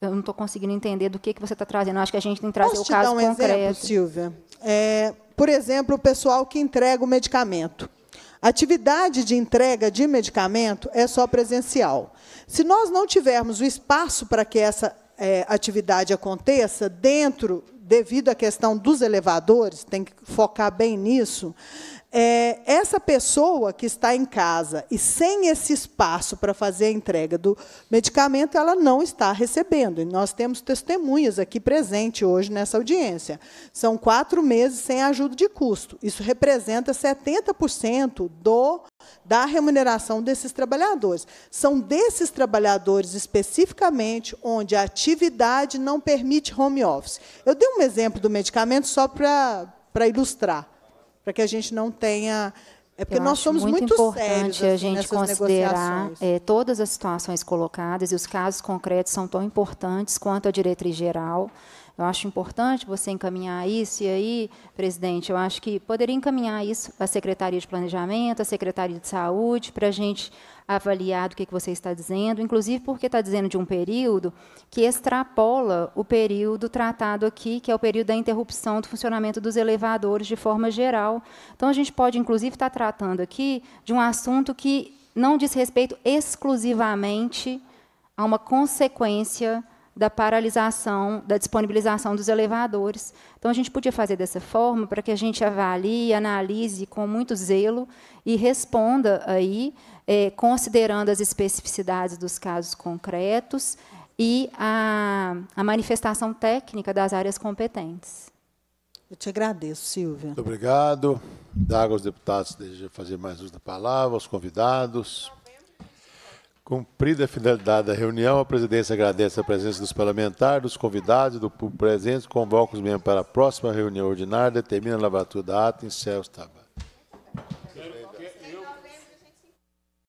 Eu não estou conseguindo entender do que, que você está trazendo. acho que a gente tem que trazer Posso o caso concreto. te dar um concreto. exemplo, Silvia? É, por exemplo, o pessoal que entrega o medicamento. Atividade de entrega de medicamento é só presencial. Se nós não tivermos o espaço para que essa é, atividade aconteça dentro, devido à questão dos elevadores, tem que focar bem nisso, é, essa pessoa que está em casa e sem esse espaço para fazer a entrega do medicamento, ela não está recebendo. E nós temos testemunhas aqui presentes hoje nessa audiência. São quatro meses sem ajuda de custo. Isso representa 70% do da remuneração desses trabalhadores. São desses trabalhadores especificamente onde a atividade não permite home office. Eu dei um exemplo do medicamento só para, para ilustrar para que a gente não tenha é porque Eu nós somos muito, muito importante sérios, assim, a gente considerar é, todas as situações colocadas e os casos concretos são tão importantes quanto a diretriz geral. Eu acho importante você encaminhar isso, e aí, presidente, eu acho que poderia encaminhar isso à Secretaria de Planejamento, à Secretaria de Saúde, para a gente avaliado o que, que você está dizendo, inclusive porque está dizendo de um período que extrapola o período tratado aqui, que é o período da interrupção do funcionamento dos elevadores de forma geral. Então, a gente pode, inclusive, estar tá tratando aqui de um assunto que não diz respeito exclusivamente a uma consequência da paralisação, da disponibilização dos elevadores. Então, a gente podia fazer dessa forma para que a gente avalie, analise com muito zelo e responda aí é, considerando as especificidades dos casos concretos e a, a manifestação técnica das áreas competentes. Eu te agradeço, Silvia. Muito obrigado. Dá aos deputados de fazer mais uso da palavra, aos convidados. Cumprida a finalidade da reunião, a presidência agradece a presença dos parlamentares, dos convidados e do público presente, convoca os membros para a próxima reunião ordinária, determina a lavatura da ata e encerra os trabalhos.